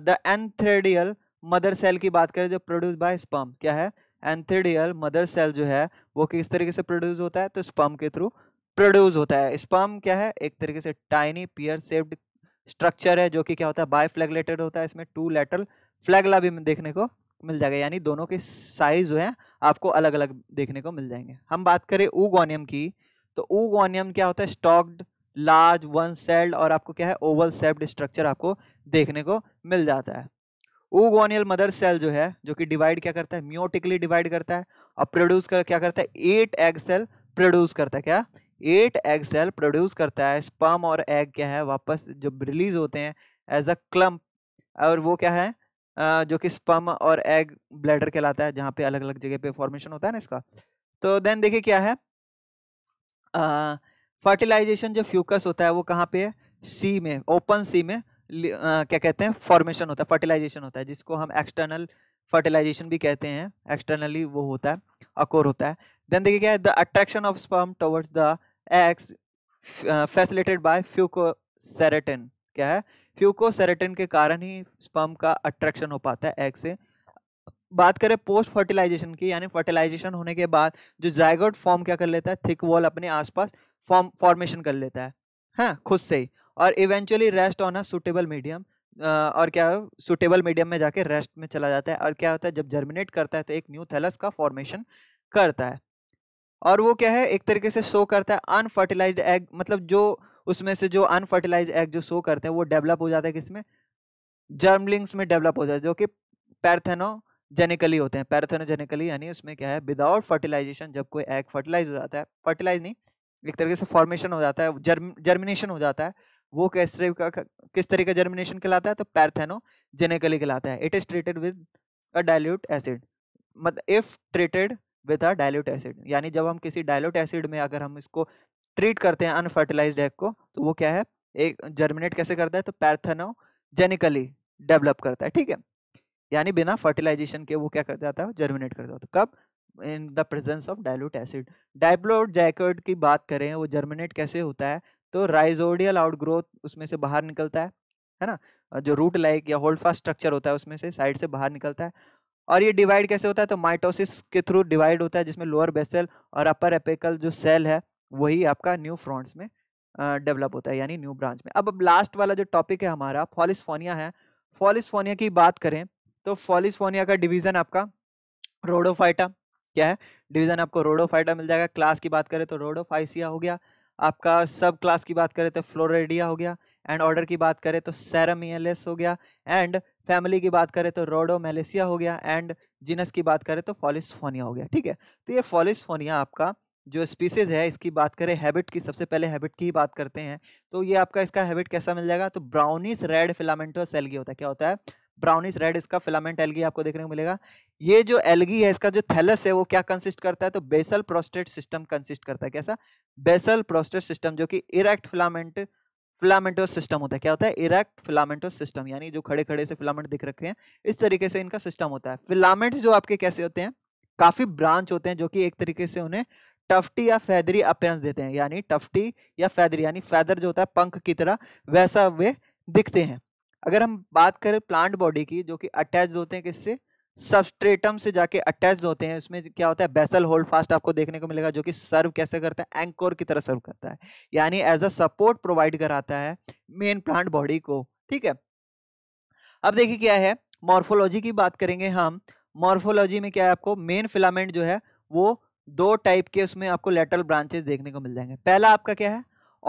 द एंथ्रेडियल मदर सेल की बात करें जो प्रोड्यूस बाय स्पर्म क्या है एंथेडियल मदर सेल जो है वो किस तरीके से प्रोड्यूस होता है तो स्पम के थ्रू प्रोड्यूस होता है स्पम क्या है एक तरीके से टाइनी पियर सेप्ड स्ट्रक्चर है जो कि क्या होता है बाय फ्लैगलेटेड होता है इसमें टू लेटरल फ्लैगला भी देखने को मिल जाएगा यानी दोनों के साइज जो है आपको अलग अलग देखने को मिल जाएंगे हम बात करें ऊगोनियम की तो ऊगोनियम क्या होता है स्टॉक्ड लार्ज वन सेल्ड और आपको क्या है ओवल सेप्ड स्ट्रक्चर आपको देखने को मिल जाता है ओगोनियल मदर सेल जो है जो कि डिवाइड क्या करता है म्योटिकली डिवाइड करता है और प्रोड्यूस कर क्या करता है एट एग सेल प्रोड्यूस करता है क्या एट एग सेल प्रोड्यूस करता है स्पर्म और एग क्या है वापस जो रिलीज होते हैं एज अ क्लम्प और वो क्या है जो कि स्पर्म और एग ब्लैडर कहलाता है जहाँ पे अलग अलग जगह पे फॉर्मेशन होता है ना इसका तो देन देखिए क्या है फर्टिलाइजेशन जो फ्यूकस होता है वो कहाँ पे है सी में ओपन सी में क्या कहते हैं फॉर्मेशन होता है फर्टिलाइजेशन होता है जिसको हम एक्सटर्नल फर्टिलाइजेशन भी कहते हैं एक्सटर्नली वो होता है अकोर होता है देन देखिए क्या है the attraction of sperm towards the eggs facilitated by fucoserratin क्या है फ्यूकोसेरेटिन के कारण ही स्पर्म का अट्रैक्शन हो पाता है एग से बात करें पोस्ट फर्टिलाइजेशन की यानी फर्टिलाइजेशन होने के बाद जो जायगोट फॉर्म क्या कर लेता है थिक वॉल अपने आसपास फॉर्म फॉर्मेशन कर लेता है हाँ खुद से ही और eventually rest on a suitable medium और क्या सुटेबल मीडियम में जाके रेस्ट में चला जाता है और क्या होता है जब जर्मिनेट करता है तो एक न्यू थैलस का फॉर्मेशन करता है और वो क्या है एक तरीके से शो करता है अनफर्टिलाइज एग मतलब जो उसमें से जो अनफर्टिलाइज एग जो शो करते हैं वो डेवलप हो जाता है किसमें जर्मलिंग्स में डेवलप हो जाता है जो कि पैरथेनोजेनिकली होते हैं पैरथेनोजेनिकली यानी उसमें क्या है विदाउट फर्टिलाइजेशन जब कोई एग फर्टिलाइज हो जाता है फर्टिलाइज नहीं एक तरीके से फॉर्मेशन हो जाता है जर्म जर्मिनेशन हो जाता है वो किस तरह का किस तरह का जर्मिनेशन कहलाता है तो पैरथेनो जेनेकली कहलाता है it is treated with a dilute acid मतलब if treated with a dilute acid यानी जब हम किसी डायल्यूट एसिड में अगर हम इसको ट्रीट करते हैं अनफर्टिलाइज एग को तो वो क्या है एक जर्मिनेट कैसे करता है तो पैरथेनो जेनिकली डेवलप करता है ठीक है यानी बिना फर्टिलाइजेशन के वो क्या कर जाता है जर्मिनेट कर जाता है कब in the presence of dilute acid डायब्लोड जैकर्ड की बात करें वो जर्मिनेट कैसे होता है तो राइजोडियल आउटग्रोथ उसमें से बाहर निकलता है है ना जो रूट लाइक या होल्ड फास्ट स्ट्रक्चर होता है उसमें से साइड से बाहर निकलता है और ये डिवाइड कैसे होता है तो माइटोसिस के थ्रू डिवाइड होता है जिसमें लोअर बेसल और अपर एपेकल जो सेल है वही आपका न्यू फ्रॉन्ट्स में डेवलप होता है यानी न्यू ब्रांच में अब अब लास्ट वाला जो टॉपिक है हमारा फॉलिसफोनिया है फॉलिसफोनिया की बात करें तो फॉलिसफोनिया का डिवीज़न आपका रोडोफाइटा क्या है डिवीज़न आपको रोडोफाइटा मिल जाएगा क्लास की बात करें तो रोडोफाइसिया हो गया आपका सब क्लास की बात करें तो फ्लोरेडिया हो गया एंड ऑर्डर की बात करें तो सैरमियलेस हो गया एंड फैमिली की बात करें तो रोडोमेलेसिया हो गया एंड जीनस की बात करें तो फॉलिसफोनिया हो गया ठीक है तो ये फॉलिसफोनिया आपका जो स्पीसीज है इसकी बात करें हैबिट की सबसे पहले हैबिट की ही बात करते हैं तो ये आपका इसका हैबिट कैसा मिल जाएगा तो ब्राउनिस रेड फिलामेंटो सेल की होता है क्या होता है ब्राउनिश रेड इसका फिलामेंट एलगी आपको देखने को मिलेगा ये जो एलगी है इसका जो थैलस है वो क्या कंसिस्ट करता है तो बेसल प्रोस्टेट सिस्टम कंसिस्ट करता है कैसा बेसल प्रोस्टेट सिस्टम जो कि इरेक्ट फिलामेंट फिलामेंटो सिस्टम होता है क्या होता है इरेक्ट फिलामेंटो सिस्टम यानी जो खड़े खड़े से फिलामेंट दिख रखे हैं इस तरीके से इनका सिस्टम होता है फिलामेंट जो आपके कैसे होते हैं काफी ब्रांच होते हैं जो कि एक तरीके से उन्हें टफ्टी या फैदरी अपेयरेंस देते हैं यानी टफ्टी या फैदरी यानी फैदर जो होता है पंख की तरह वैसा वे दिखते हैं अगर हम बात करें प्लांट बॉडी की जो कि अटैच होते हैं किससे सबस्ट्रेटम से जाके अटैच होते हैं उसमें क्या होता है बेसल होल्ड फास्ट आपको देखने को मिलेगा जो कि सर्व कैसे करता है एंकोर की तरह सर्व करता है यानी एज अ सपोर्ट प्रोवाइड कराता है मेन प्लांट बॉडी को ठीक है अब देखिए क्या है मॉर्फोलॉजी की बात करेंगे हम मॉर्फोलॉजी में क्या है आपको मेन फिलामेंट जो है वो दो टाइप के उसमें आपको लेटरल ब्रांचेस देखने को मिल जाएंगे पहला आपका क्या है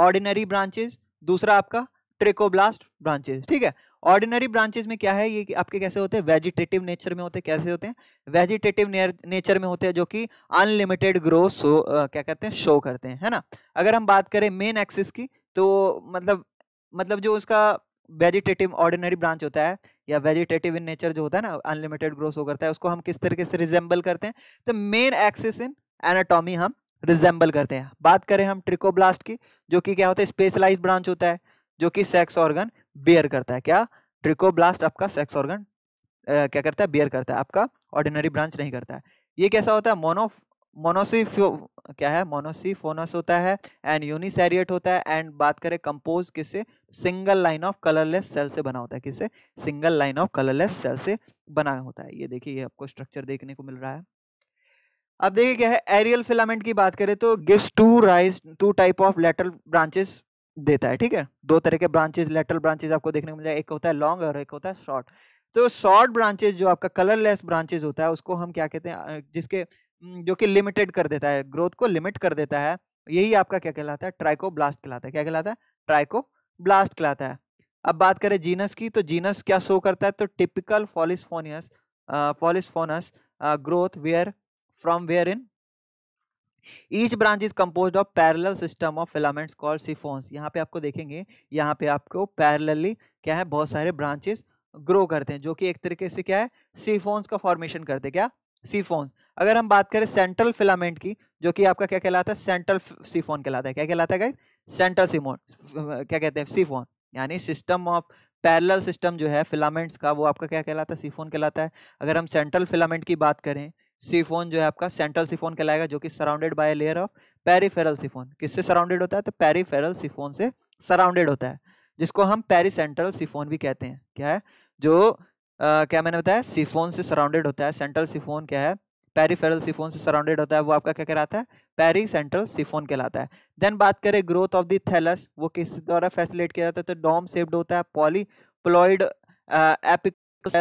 ऑर्डिनरी ब्रांचेस दूसरा आपका ट्रेकोब्लास्ट ब्रांचेस ठीक है ऑर्डिनरी ब्रांचेस में क्या है ये कि आपके कैसे होते हैं वेजिटेटिव नेचर में होते हैं कैसे होते हैं वेजिटेटिव नेचर में होते हैं जो कि अनलिमिटेड ग्रोथ शो क्या करते हैं शो करते हैं है ना अगर हम बात करें मेन एक्सिस की तो मतलब मतलब जो उसका वेजिटेटिव ऑर्डिनरी ब्रांच होता है या वेजिटेटिव इन नेचर जो होता है ना अनलिमिटेड ग्रोथ शो करता है उसको हम किस तरीके से रिजेंबल करते हैं तो मेन एक्सिस इन एनाटॉमी हम रिजेंबल करते हैं बात करें हम ट्रिकोब्लास्ट की जो कि क्या होता है स्पेशलाइज ब्रांच होता है जो कि सेक्स ऑर्गन बेयर करता है क्या ट्रिकोब्लास्ट आपका सेक्स ऑर्गन क्या करता है बेयर करता है आपका ऑर्डिनरी ब्रांच नहीं करता है ये कैसा होता है मोनो मोनोसीफ्यो क्या है मोनोसिफोनस होता है एंड यूनिसैरियट होता है एंड बात करें कंपोज किससे single line of colourless cell से बना होता है किससे single line of colourless cell से बना होता है ये देखिए ये आपको स्ट्रक्चर देखने को मिल रहा है अब देखिए क्या है एरियल फिलामेंट की बात करें तो gives to rise two type of lateral branches देता है ठीक है दो तरह के ब्रांचेज लेटरल ब्रांचेज आपको देखने को मिलेगा एक होता है लॉन्ग और एक होता है शॉर्ट तो शॉर्ट ब्रांचेज जो आपका कलरलेस ब्रांचेज होता है उसको हम क्या कहते हैं जिसके जो कि लिमिटेड कर देता है ग्रोथ को लिमिट कर देता है यही आपका क्या कहलाता है ट्राइको ब्लास्ट कहलाता है क्या कहलाता है ट्राइको ब्लास्ट कहलाता है अब बात करें जीनस की तो जीनस क्या शो करता है तो typical polysiphonous polysiphonous growth where from where in each branch is compose of parallel system of filaments call siphons यहाँ पे आपको देखेंगे यहाँ पे आपको पैरलली क्या है बहुत सारे ब्रांचेस ग्रो करते हैं जो कि एक तरीके से क्या है सीफोन्स का फॉर्मेशन करते हैं क्या सीफोन्स अगर हम बात करें सेंट्रल फिलामेंट की जो कि आपका क्या कहलाता है सेंट्रल सीफोन कहलाता है क्या कहलाता है सेंट्रल सीमोन क्या कहते हैं सीफोन यानी सिस्टम ऑफ पैरल सिस्टम जो है फिलामेंट्स का वो आपका क्या कहलाता है सीफोन कहलाता है अगर हम सेंट्रल फिलामेंट की बात करें सिफोन जो है आपका सेंट्रल सिफोन कहलाएगा जो कि surrounded by layer of peripheral siphon किससे सराउंडेड होता है तो पेरीफेरल सिफोन से सराउंडेड होता है जिसको हम पेरी सेंट्रल सिफोन भी कहते हैं क्या है जो आ, क्या मैंने बताया सिफोन से सराउंडेड होता है सेंट्रल सिफोन क्या है पेरीफेरल सिफोन से सराउंडेड होता है वो आपका क्या कहलाता है पेरी सेंट्रल सिफोन कहलाता है देन बात करें ग्रोथ ऑफ द थैलस वो किस द्वारा फैसिलेट किया जाता है तो डॉम सेप्ड होता है पॉलीप्लॉइड एपिक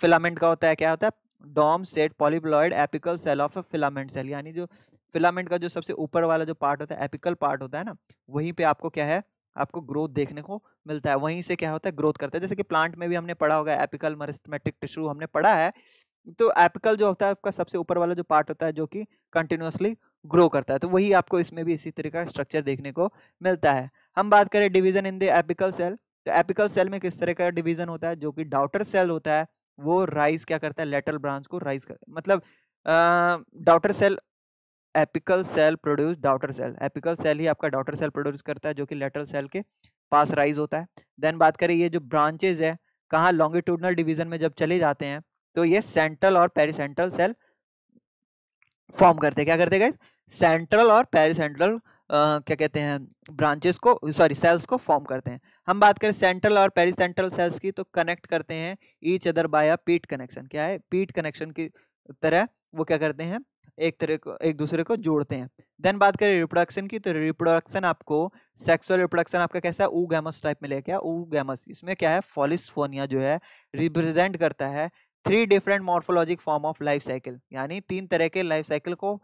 फिलामेंट का होता है क्या होता है dome shaped polyploid apical cell of filament cell यानी जो फिलामेंट का जो सबसे ऊपर वाला जो पार्ट होता है एपिकल पार्ट होता है ना वहीं पे आपको क्या है आपको ग्रोथ देखने को मिलता है वहीं से क्या होता है ग्रोथ करता है जैसे कि प्लांट में भी हमने पढ़ा होगा एपिकल मरिस्टमेटिक टिश्यू हमने पढ़ा है तो एपिकल जो होता है आपका सबसे ऊपर वाला जो पार्ट होता है जो कि कंटिन्यूसली ग्रो करता है तो वही आपको इसमें भी इसी तरह का स्ट्रक्चर देखने को मिलता है हम बात करें division in the apical cell तो एपिकल सेल में किस तरह का डिवीजन होता है जो कि डाउटर सेल होता है वो राइज क्या करता है लेटरल ब्रांच को राइज कर मतलब daughter cell apical cell produce daughter cell apical cell ही आपका डाउटर सेल प्रोड्यूस करता है जो कि लेटरल सेल के पास राइज होता है देन बात करें ये जो ब्रांचेज है कहाँ लॉन्गिट्यूडनल डिवीजन में जब चले जाते हैं तो ये सेंट्रल और पेरिसेंट्रल सेल फॉर्म करते हैं क्या करते हैं सेंट्रल और पेरिसेंट्रल क्या कहते हैं ब्रांचेस को सॉरी सेल्स को फॉर्म करते हैं हम बात करें सेंट्रल और पेरी सेंट्रल सेल्स की तो कनेक्ट करते हैं ईच अदर बाय अ पीट कनेक्शन क्या है पीट कनेक्शन की तरह वो क्या करते हैं एक तरह को एक दूसरे को जोड़ते हैं देन बात करें रिप्रोडक्शन की तो रिप्रोडक्शन आपको सेक्सुअल रिप्रोडक्शन आपका कैसा है ऊ गैमस टाइप में लेके ऊ गैमस इसमें क्या है फॉलिसफोनिया जो है रिप्रेजेंट करता है three different morphologic form of life cycle यानी तीन तरह के लाइफ साइकिल को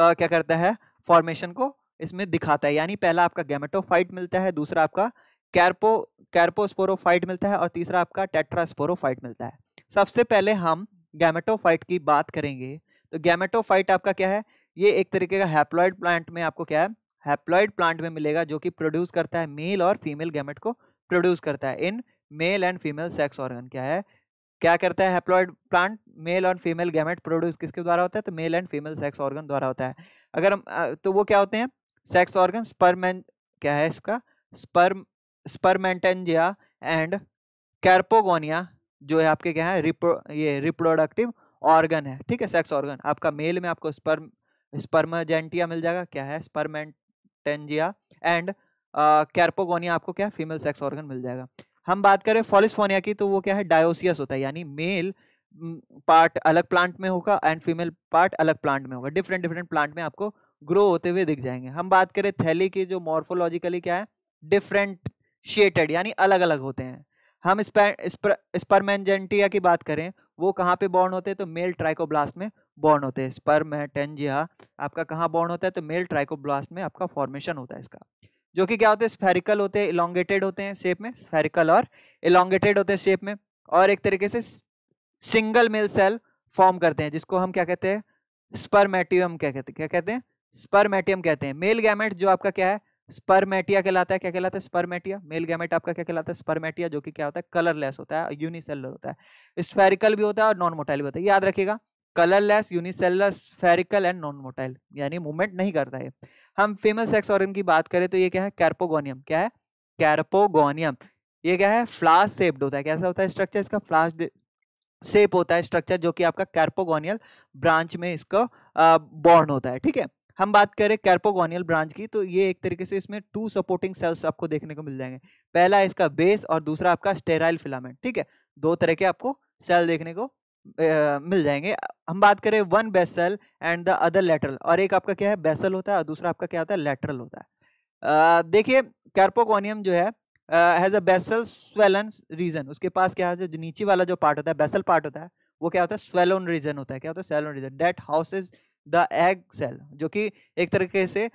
आ, क्या करता है फॉर्मेशन को इसमें दिखाता है यानी पहला आपका गैमेटोफाइट मिलता है दूसरा आपका कैरपो कैरपोस्पोरोफाइट मिलता है और तीसरा आपका टेट्रास्पोरोफाइट मिलता है सबसे पहले हम गैमेटोफाइट की बात करेंगे तो गैमेटोफाइट आपका क्या है ये एक तरीके का हैप्लॉयड प्लांट में आपको क्या है हैप्लॉयड प्लांट में मिलेगा जो कि प्रोड्यूस करता है मेल और फीमेल गैमेट को प्रोड्यूस करता है in male and female sex organ क्या है क्या करता है हैप्लॉयड प्लांट मेल और फीमेल गैमेट प्रोड्यूस किसके द्वारा होता है तो male and female sex organ द्वारा होता है अगर हम तो वो क्या होते हैं सेक्स ऑर्गन स्पर्मेन क्या है इसका स्पर्म स्पर्मेंटेंजिया एंड कैरपोगोनिया जो है आपके क्या है रिप्रो ये रिप्रोडक्टिव ऑर्गन है ठीक है सेक्स ऑर्गन आपका मेल में आपको स्पर्म स्पर्मजेंटिया मिल जाएगा क्या है स्पर्मेंटेंजिया एंड कैरपोगोनिया आपको क्या फीमेल सेक्स ऑर्गन मिल जाएगा हम बात करें फॉलिस्फोनिया की तो वो क्या है डायोसियस होता है यानी मेल पार्ट mm, अलग प्लांट में होगा एंड फीमेल पार्ट अलग प्लांट में होगा डिफरेंट डिफरेंट प्लांट में आपको ग्रो होते हुए दिख जाएंगे हम बात करें थैली की जो मॉर्फोलॉजिकली क्या है डिफरेंट शेटेड यानी अलग अलग होते हैं हम स्पर्मेंजेंटिया की बात करें वो कहाँ पे बॉर्न होते हैं तो मेल ट्राइकोब्लास्ट में बॉर्न होते हैं स्पर्मेटेंजिया आपका कहाँ बॉर्न होता है तो मेल ट्राइकोब्लास्ट में आपका फॉर्मेशन होता है इसका जो कि क्या होते हैं स्फेरिकल होते हैं इलांगेटेड होते हैं शेप में स्फेरिकल और इलांगेटेड होते हैं शेप में और एक तरीके से सिंगल मेल सेल फॉर्म करते हैं जिसको हम क्या कहते हैं स्पर्मेटियम क्या कहते हैं क्या कहते हैं स्पर्मेटियम कहते हैं मेल गैमेट जो आपका क्या है स्पर्मेटिया कहलाता है क्या कहलाता है स्पर्मेटिया मेल गैमेट आपका क्या कहलाता है स्पर्मेटिया जो कि क्या होता है कलरलेस होता है यूनिसेलर होता है स्फेरिकल भी होता है और नॉन मोटाइल भी होता है याद रखिएगा colourless unicellular spherical and non motile यानी मूवमेंट नहीं करता है हम फीमेल सेक्स ऑर्गन की बात करें तो ये क्या है कैरपोगोनियम क्या है कैरपोगोनियम ये क्या है फ्लास सेप्ड होता है कैसा होता है स्ट्रक्चर इसका फ्लास सेप होता है स्ट्रक्चर जो कि आपका कैरपोगोनियल ब्रांच में इसका बॉर्न होता है ठीक है हम बात करें कैर्पोगोनियल ब्रांच की तो ये एक तरीके से इसमें टू सपोर्टिंग सेल्स आपको देखने को मिल जाएंगे पहला इसका बेस और दूसरा आपका स्टेराइल फिलामेंट ठीक है दो तरह के आपको सेल देखने को ए, मिल जाएंगे हम बात करें one basal and the other lateral और एक आपका क्या है बेसल होता है और दूसरा आपका क्या होता है लेटरल होता है देखिए कैर्पोगोनियम जो है has a basal swollen region उसके पास क्या है जो नीचे वाला जो पार्ट होता है बेसल पार्ट होता है वो क्या होता है स्वेलोन रीजन होता है क्या होता है swollen region that houses the egg cell जो कि एक तरीके से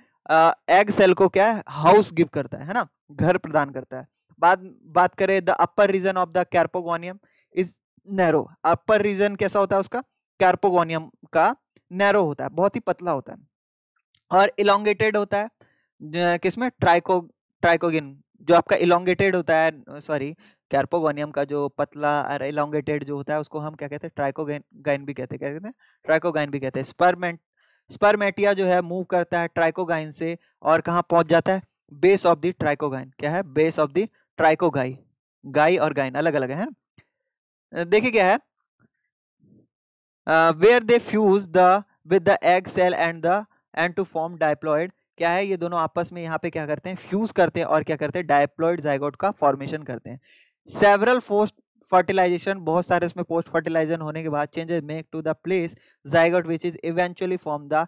एग सेल को क्या है हाउस गिव करता है है ना घर प्रदान करता है बाद बात करें the upper region of the carpogonium is narrow upper region कैसा होता है उसका कैर्पोगोनियम का नैरो होता है बहुत ही पतला होता है और इलांगेटेड होता है किसमें ट्राइको ट्राइकोगिन जो आपका इलांगेटेड होता है सॉरी कैर्पोगोनियम का जो पतला और इलांगेटेड जो होता है उसको हम क्या कहते हैं ट्राइकोगाइन भी कहते हैं क्या कहते हैं ट्राइकोगाइन भी कहते हैं स्पर्मेंट स्पर्मेटिया जो है मूव करता है ट्राइकोगाइन से और कहाँ पहुंच जाता है बेस ऑफ द ट्राइकोगाइन क्या है बेस ऑफ द ट्राइकोगाई गाई और गाइन अलग अलग है देखिए क्या है where they fuse the with the egg cell and the and to form diploid क्या है ये दोनों आपस में यहाँ पे क्या करते हैं फ्यूज करते हैं और क्या करते हैं डायप्लॉयड जाइगोट का फॉर्मेशन करते हैं सेवरल पोस्ट फर्टिलाइजेशन बहुत सारे इसमें पोस्ट फर्टिलाइजेशन होने के बाद changes make to the place zygote which is eventually form the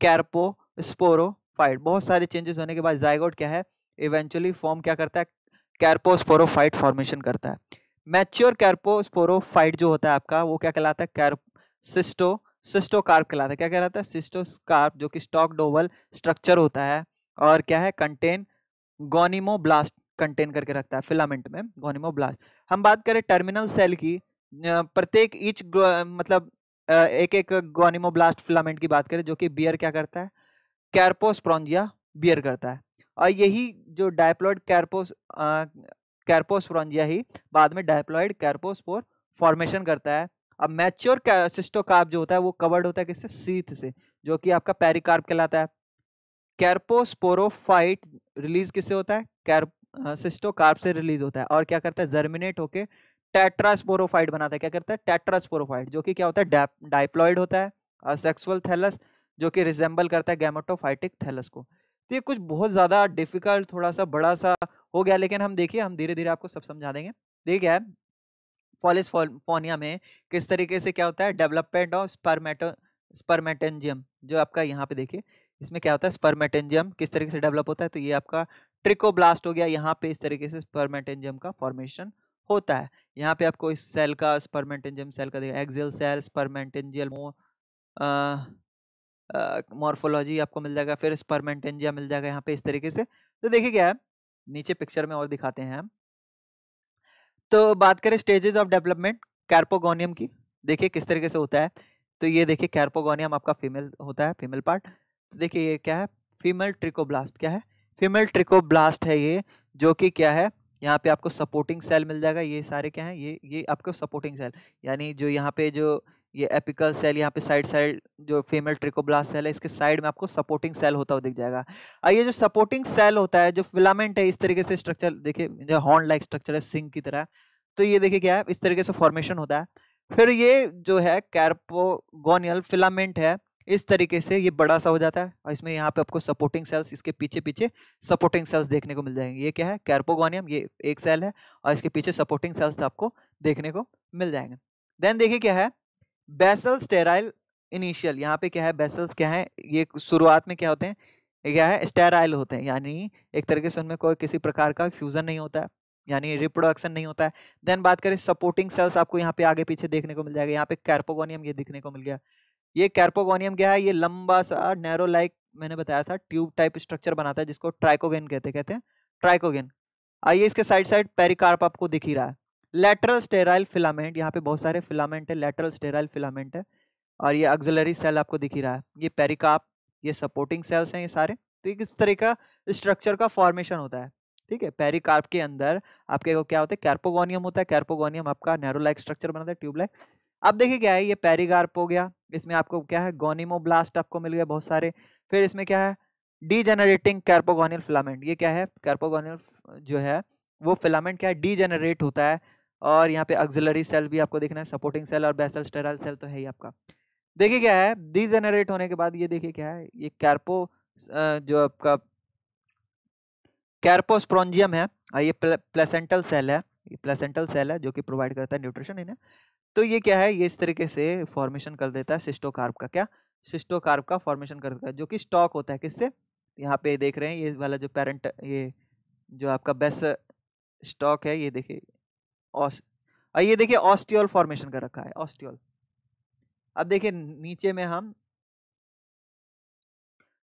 carposporophyte बहुत सारे चेंजेस होने के बाद जाइगोट क्या है इवेंचुअली फॉर्म क्या करता है कैरपोस्पोरोफाइट फॉर्मेशन करता है मैच्योर कैरपोस्पोरोफाइट जो होता है आपका वो क्या कहलाता है कैर सिस्टो सिस्टोकार्प कहलाता है क्या कहलाता है सिस्टोकार्प जो कि स्टॉक डोवल स्ट्रक्चर होता है और क्या है कंटेन गोनीमो ब्लास्ट कंटेन करके रखता है फिलामेंट में गोनिमो हम बात करें टर्मिनल सेल की प्रत्येक ईच मतलब एक एक गोनिमोब्लास्ट फिलामेंट की बात करें जो कि बियर क्या करता है कैरपोस्प्रोंजिया बियर करता है और यही जो डायप्लॉइड कैरपोस कैरपोस्प्रोंजिया ही बाद में डायप्लॉइड कैरपोस्पोर फॉर्मेशन करता है अब मैच्योर सिस्टोकार्प जो होता है वो कवर्ड होता है किससे सीथ से जो कि आपका पेरिकार्प कहलाता है कैरपोस्पोरोफाइट रिलीज किससे होता है कैर सिस्टोकार्प से रिलीज होता है और क्या करता है जर्मिनेट होके टेट्रास्पोरोफाइट बनाता है क्या करता है टेट्रास्पोरोफाइट जो कि क्या होता है डाइप्लॉइड होता है सेक्सुअल थैलस जो कि रिजेंबल करता है गैमेटोफाइटिक थैलस को तो ये कुछ बहुत ज़्यादा डिफिकल्ट थोड़ा सा बड़ा सा हो गया लेकिन हम देखिए हम धीरे धीरे आपको सब समझा देंगे देखिए क्या है फॉलिस फोनिया में किस तरीके से क्या होता है डेवलपमेंट ऑफ स्पर्मेटो स्पर्मेटेंजियम जो आपका यहाँ पे देखिए इसमें क्या होता है स्पर्मेटेंजियम किस तरीके से डेवलप होता है तो ये आपका ट्रिकोब्लास्ट हो गया यहाँ पे इस तरीके से स्पर्मेटेंजियम का फॉर्मेशन होता है यहाँ पे आपको इस सेल का स्पर्मेटेंजियम सेल का देखा एक्सियल सेल स्पर्मेटेंजियल मॉर्फोलॉजी आपको मिल जाएगा फिर स्पर्मेटेंजिया मिल जाएगा यहाँ पे इस तरीके से तो देखिए क्या है नीचे पिक्चर में और दिखाते हैं हम तो बात करें स्टेजेस ऑफ डेवलपमेंट कैरपोगोनियम की देखिए किस तरीके से होता है तो ये देखिए कैरपोगोनियम आपका फीमेल होता है फीमेल पार्ट तो देखिए ये क्या है फीमेल ट्रिकोब्लास्ट क्या है फीमेल ट्रिकोब्लास्ट है ये जो कि क्या है यहाँ पे आपको सपोर्टिंग सेल मिल जाएगा ये सारे क्या हैं ये ये आपको सपोर्टिंग सेल यानी जो यहाँ पे जो ये एपिकल सेल यहाँ पे साइड साइड जो फीमेल ट्रिकोब्लास्ट सेल है इसके साइड में आपको सपोर्टिंग सेल होता हुआ दिख जाएगा और ये जो सपोर्टिंग सेल होता है जो फिलामेंट है इस तरीके से स्ट्रक्चर देखिए जो हॉर्न लाइक स्ट्रक्चर है सिंग की तरह तो ये देखिए क्या है इस तरीके से फॉर्मेशन होता है फिर ये जो है कैरपोगोनियल फिलामेंट है इस तरीके से ये बड़ा सा हो जाता है और इसमें यहाँ पे आपको सपोर्टिंग सेल्स इसके पीछे पीछे सपोर्टिंग सेल्स देखने को मिल जाएंगे ये क्या है कैरपोगोनियम ये एक सेल है और इसके पीछे सपोर्टिंग सेल्स आपको देखने को मिल जाएंगे देन देखिए क्या है बेसल स्टेराइल इनिशियल यहाँ पे क्या है बेसल्स क्या है ये शुरुआत में क्या होते हैं क्या है स्टेराइल होते हैं यानी एक तरीके से उनमें कोई किसी प्रकार का फ्यूजन नहीं होता है यानी रिप्रोडक्शन नहीं होता है देन बात करें सपोर्टिंग सेल्स आपको यहाँ पे आगे पीछे देखने को मिल जाएगा यहाँ पे कैरपोगोनियम ये देखने को मिल गया ये कैर्पोगोनियम क्या है ये लंबा सा नैरो लाइक मैंने बताया था ट्यूब टाइप स्ट्रक्चर बनाता है जिसको ट्राइकोगेन कहते कहते हैं ट्राइकोगेन आइए इसके साइड साइड पेरिकार्प आपको दिख ही रहा है लेटरल स्टेराइल फिलामेंट यहाँ पे बहुत सारे फिलामेंट है लेटरल स्टेराइल फिलामेंट है और ये अग्जलरी सेल आपको दिख ही रहा है ये पेरिकार्प ये सपोर्टिंग सेल्स हैं ये सारे तो एक इस तरह का स्ट्रक्चर का फॉर्मेशन होता है ठीक है पेरिकार्प के अंदर आपके को क्या होता है कैर्पोगोनियम होता है कैर्पोगोनियम आपका नैरोलाइक स्ट्रक्चर बनाता है ट्यूबलाइक अब देखिए क्या है ये पेरीगार्प हो गया इसमें आपको क्या है ब्लास्ट आपको मिल गया बहुत सारे फिर इसमें क्या है डी जनरेटिंग कैर्पोगोनियल फिलामेंट ये क्या है कैर्पोगोनियल जो है वो फिलामेंट क्या है डी जनरेट होता है और यहाँ पे ऑक्सिलरी सेल भी आपको देखना है सपोर्टिंग सेल और बेसल स्टेराइल सेल तो है ही आपका देखिए क्या है डी जनरेट होने के बाद ये देखिए क्या है ये कैर्पो जो आपका कैर्पोस्प्रोंजियम है ये प्लेसेंटल सेल है ये प्लेसेंटल सेल है जो कि प्रोवाइड करता है न्यूट्रिशन इन्हें तो ये क्या है ये इस तरीके से फॉर्मेशन कर देता है सिस्टोकार्प का क्या सिस्टोकार्प का फॉर्मेशन कर देता है जो कि स्टॉक होता है किससे यहाँ पे देख रहे हैं ये वाला जो पेरेंट ये जो आपका बेस स्टॉक है ये देखिए ऑस ये देखिए ऑस्टियोल फॉर्मेशन कर रखा है ऑस्टियोल अब देखिए नीचे में हम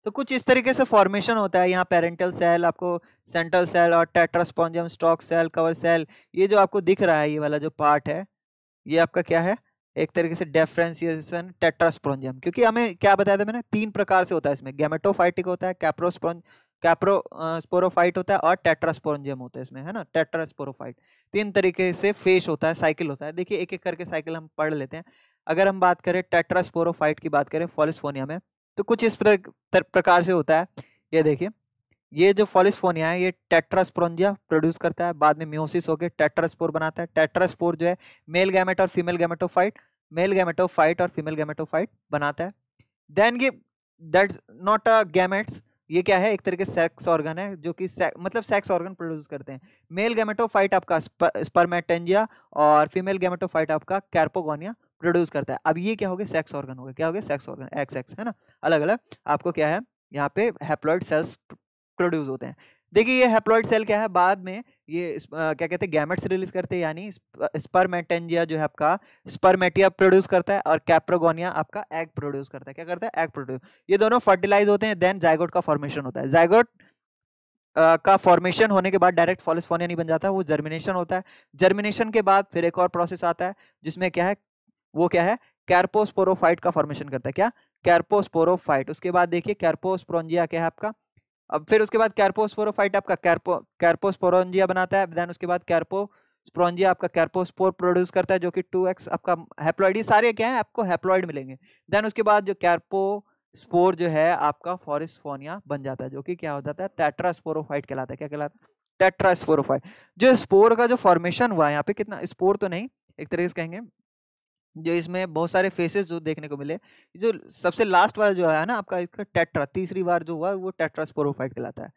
तो कुछ इस तरीके से फॉर्मेशन होता है यहाँ पेरेंटल सेल आपको सेंट्रल सेल और tetrasporangium stalk cell cover cell ये जो आपको दिख रहा है ये वाला जो पार्ट है ये आपका क्या है एक तरीके से डेफ्रेंसिएशन टेट्रास्प्रोंजियम क्योंकि हमें क्या बताया था मैंने तीन प्रकार से होता है इसमें गैमेटोफाइटिक होता है कैप्रोस्प्रोन कैप्रो स्पोरोफाइट होता है और टेट्रास्पोरेंजियम होता है इसमें है ना टेट्रास्पोरोफाइट तीन तरीके से फेस होता है साइकिल होता है देखिए एक एक करके साइकिल हम पढ़ लेते हैं अगर हम बात करें टेट्रास्पोरोफाइट की बात करें फॉलिस्फोनिया में तो कुछ इस प्रकार से होता है ये देखिए ये जो फॉलिस्फोनिया है ये टेट्रास्पोरजिया प्रोड्यूस करता है बाद में म्योसिस होकर टेट्रास्पोर बनाता है टेट्रास्पोर जो है मेल गैमेट और फीमेल गैमेटोफाइट मेल गैमेटोफाइट और फीमेल गैमेटोफाइट बनाता है देन ये दैट नॉट अ गैमेट्स ये क्या है एक तरह के सेक्स ऑर्गन है जो कि से, मतलब सेक्स ऑर्गन प्रोड्यूस करते हैं मेल गैमेटोफाइट आपका स्पर्मेटेंजिया और फीमेल गैमेटोफाइट आपका कैरपोगोनिया प्रोड्यूस करता है अब ये क्या हो गया सेक्स ऑर्गन हो गया क्या हो गया सेक्स ऑर्गन एक्स एक्स है ना अलग अलग आपको क्या है यहाँ पे हैप्लॉइड सेल्स प्रोड्यूस होते हैं देखिए ये हैप्लॉइड सेल क्या है बाद में ये क्या कहते हैं गैमेट्स रिलीज करते हैं यानी स्पर्मेटेंजिया जो है आपका स्पर्मेटिया प्रोड्यूस करता है और कैप्रोगोनिया आपका एग प्रोड्यूस करता है क्या करता है एग प्रोड्यूस ये दोनों फर्टिलाइज होते हैं देन जायगोट का फॉर्मेशन होता है जायगोट का फॉर्मेशन होने के बाद डायरेक्ट फॉलिस्फोनिया नहीं बन जाता वो जर्मिनेशन होता है जर्मिनेशन के बाद फिर एक और प्रोसेस आता है जिसमें क्या है वो क्या है कैरपोस्पोरोफाइट का फॉर्मेशन करता है क्या कैरपोस्पोरोफाइट उसके बाद देखिए कैरपोस्प्रोजिया क्या है आपका अब फिर उसके बाद कैर्पोस्पोरोट आपका कैरपो कैरपोस्पोरोजिया बनाता है देन उसके बाद कैरपो स्प्रोंजिया आपका कैरपोस्पोर प्रोड्यूस करता है जो कि टू एक्स आपका हैप्लॉइड ये सारे क्या है आपको हैप्लॉइड मिलेंगे देन उसके बाद जो कैरपो स्पोर जो है आपका फॉरिस्फोनिया बन जाता है जो कि क्या हो जाता है टेट्रास्पोरोट कहलाता है क्या कहलाता है टेट्रास्पोरोट जो स्पोर का जो फॉर्मेशन हुआ है यहाँ पे कितना स्पोर तो नहीं एक तरीके से कहेंगे जो इसमें बहुत सारे फेसेस जो देखने को मिले जो सबसे लास्ट वाला जो है ना आपका इसका टेट्रा तीसरी बार जो हुआ वो टेट्रास्पोरोफाइट कहलाता है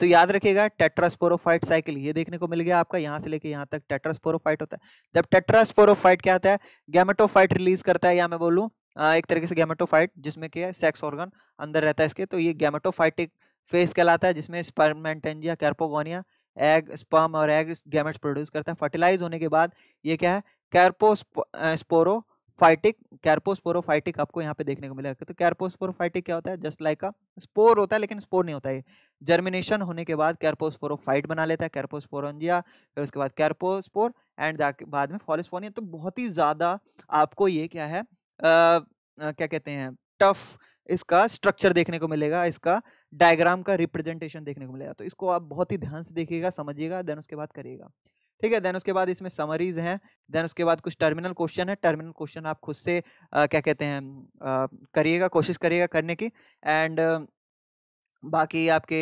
तो याद रखिएगा टेट्रास्पोरोफाइट साइकिल ये देखने को मिल गया आपका यहाँ से लेके यहाँ तक टेट्रास्पोरोफाइट होता है जब टेट्रास्पोरोफाइट क्या होता है गैमेटोफाइट रिलीज करता है या मैं बोलूँ एक तरीके से गैमेटोफाइट जिसमें है सेक्स ऑर्गन अंदर रहता है इसके तो ये गैमेटोफाइटिक फेस कहलाता है जिसमें स्पर्मेंटेंजिया कैरपोगोनिया एग स्पर्म और एग गैमेट्स प्रोड्यूस करता है फर्टिलाइज होने के बाद ये क्या है कैरपोस्पोरोफाइटिक कैरपोस्पोरोफाइटिक आपको यहाँ पे देखने को मिलेगा तो कैरपोस्पोरोफाइटिक क्या होता है जस्ट लाइक का स्पोर होता है लेकिन स्पोर नहीं होता है जर्मिनेशन होने के बाद कैरपोस्पोरोफाइट बना लेता है कैरपोस्पोरोजिया फिर उसके बाद कैरपोस्पोर एंड बाद में फॉलिस्पोनिया तो बहुत ही ज़्यादा आपको ये क्या है आ, क्या कहते हैं टफ इसका स्ट्रक्चर देखने को मिलेगा इसका डायग्राम का रिप्रेजेंटेशन देखने को मिलेगा तो इसको आप बहुत ही ध्यान से देखिएगा समझिएगा देन उसके बाद करिएगा ठीक है देन उसके बाद इसमें समरीज हैं देन उसके बाद कुछ टर्मिनल क्वेश्चन है टर्मिनल क्वेश्चन आप खुद से आ, क्या कहते हैं करिएगा कोशिश करिएगा करने की एंड बाकी आपके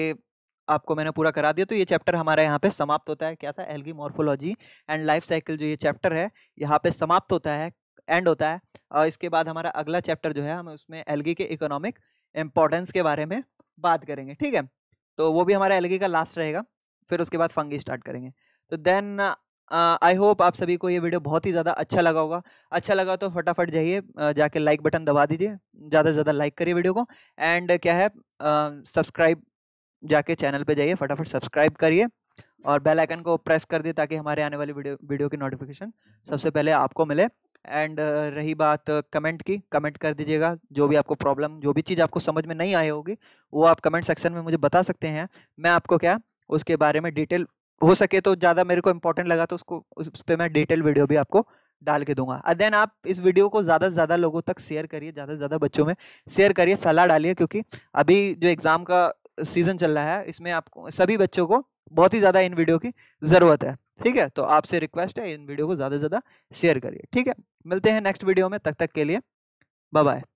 आपको मैंने पूरा करा दिया तो ये चैप्टर हमारा यहाँ पे समाप्त होता है क्या था algae morphology and life cycle जो ये चैप्टर है यहाँ पे समाप्त होता है एंड होता है और इसके बाद हमारा अगला चैप्टर जो है हम उसमें एल्गी के इकोनॉमिक इम्पोर्टेंस के बारे में बात करेंगे ठीक है तो वो भी हमारा एलगी का लास्ट रहेगा फिर उसके बाद फंगी स्टार्ट करेंगे तो देन आई होप आप सभी को ये वीडियो बहुत ही ज़्यादा अच्छा लगा होगा अच्छा लगा तो फटाफट जाइए जाके लाइक बटन दबा दीजिए ज़्यादा से ज़्यादा लाइक करिए वीडियो को एंड क्या है सब्सक्राइब जाके चैनल पे जाइए फटाफट सब्सक्राइब करिए और बेल आइकन को प्रेस कर दिए ताकि हमारे आने वाली वीडियो वीडियो की नोटिफिकेशन सबसे पहले आपको मिले एंड रही बात कमेंट की कमेंट कर दीजिएगा जो भी आपको प्रॉब्लम जो भी चीज़ आपको समझ में नहीं आई होगी वो आप कमेंट सेक्शन में मुझे बता सकते हैं मैं आपको क्या उसके बारे में डिटेल हो सके तो ज़्यादा मेरे को इंपॉर्टेंट लगा तो उसको उस पर मैं डिटेल वीडियो भी आपको डाल के दूंगा और देन आप इस वीडियो को ज़्यादा से ज़्यादा लोगों तक शेयर करिए ज़्यादा से ज़्यादा बच्चों में शेयर करिए फैला डालिए क्योंकि अभी जो एग्ज़ाम का सीज़न चल रहा है इसमें आपको सभी बच्चों को बहुत ही ज़्यादा इन वीडियो की ज़रूरत है ठीक है तो आपसे रिक्वेस्ट है इन वीडियो को ज़्यादा से ज़्यादा शेयर करिए ठीक है मिलते हैं नेक्स्ट वीडियो में तब तक, तक के लिए बाय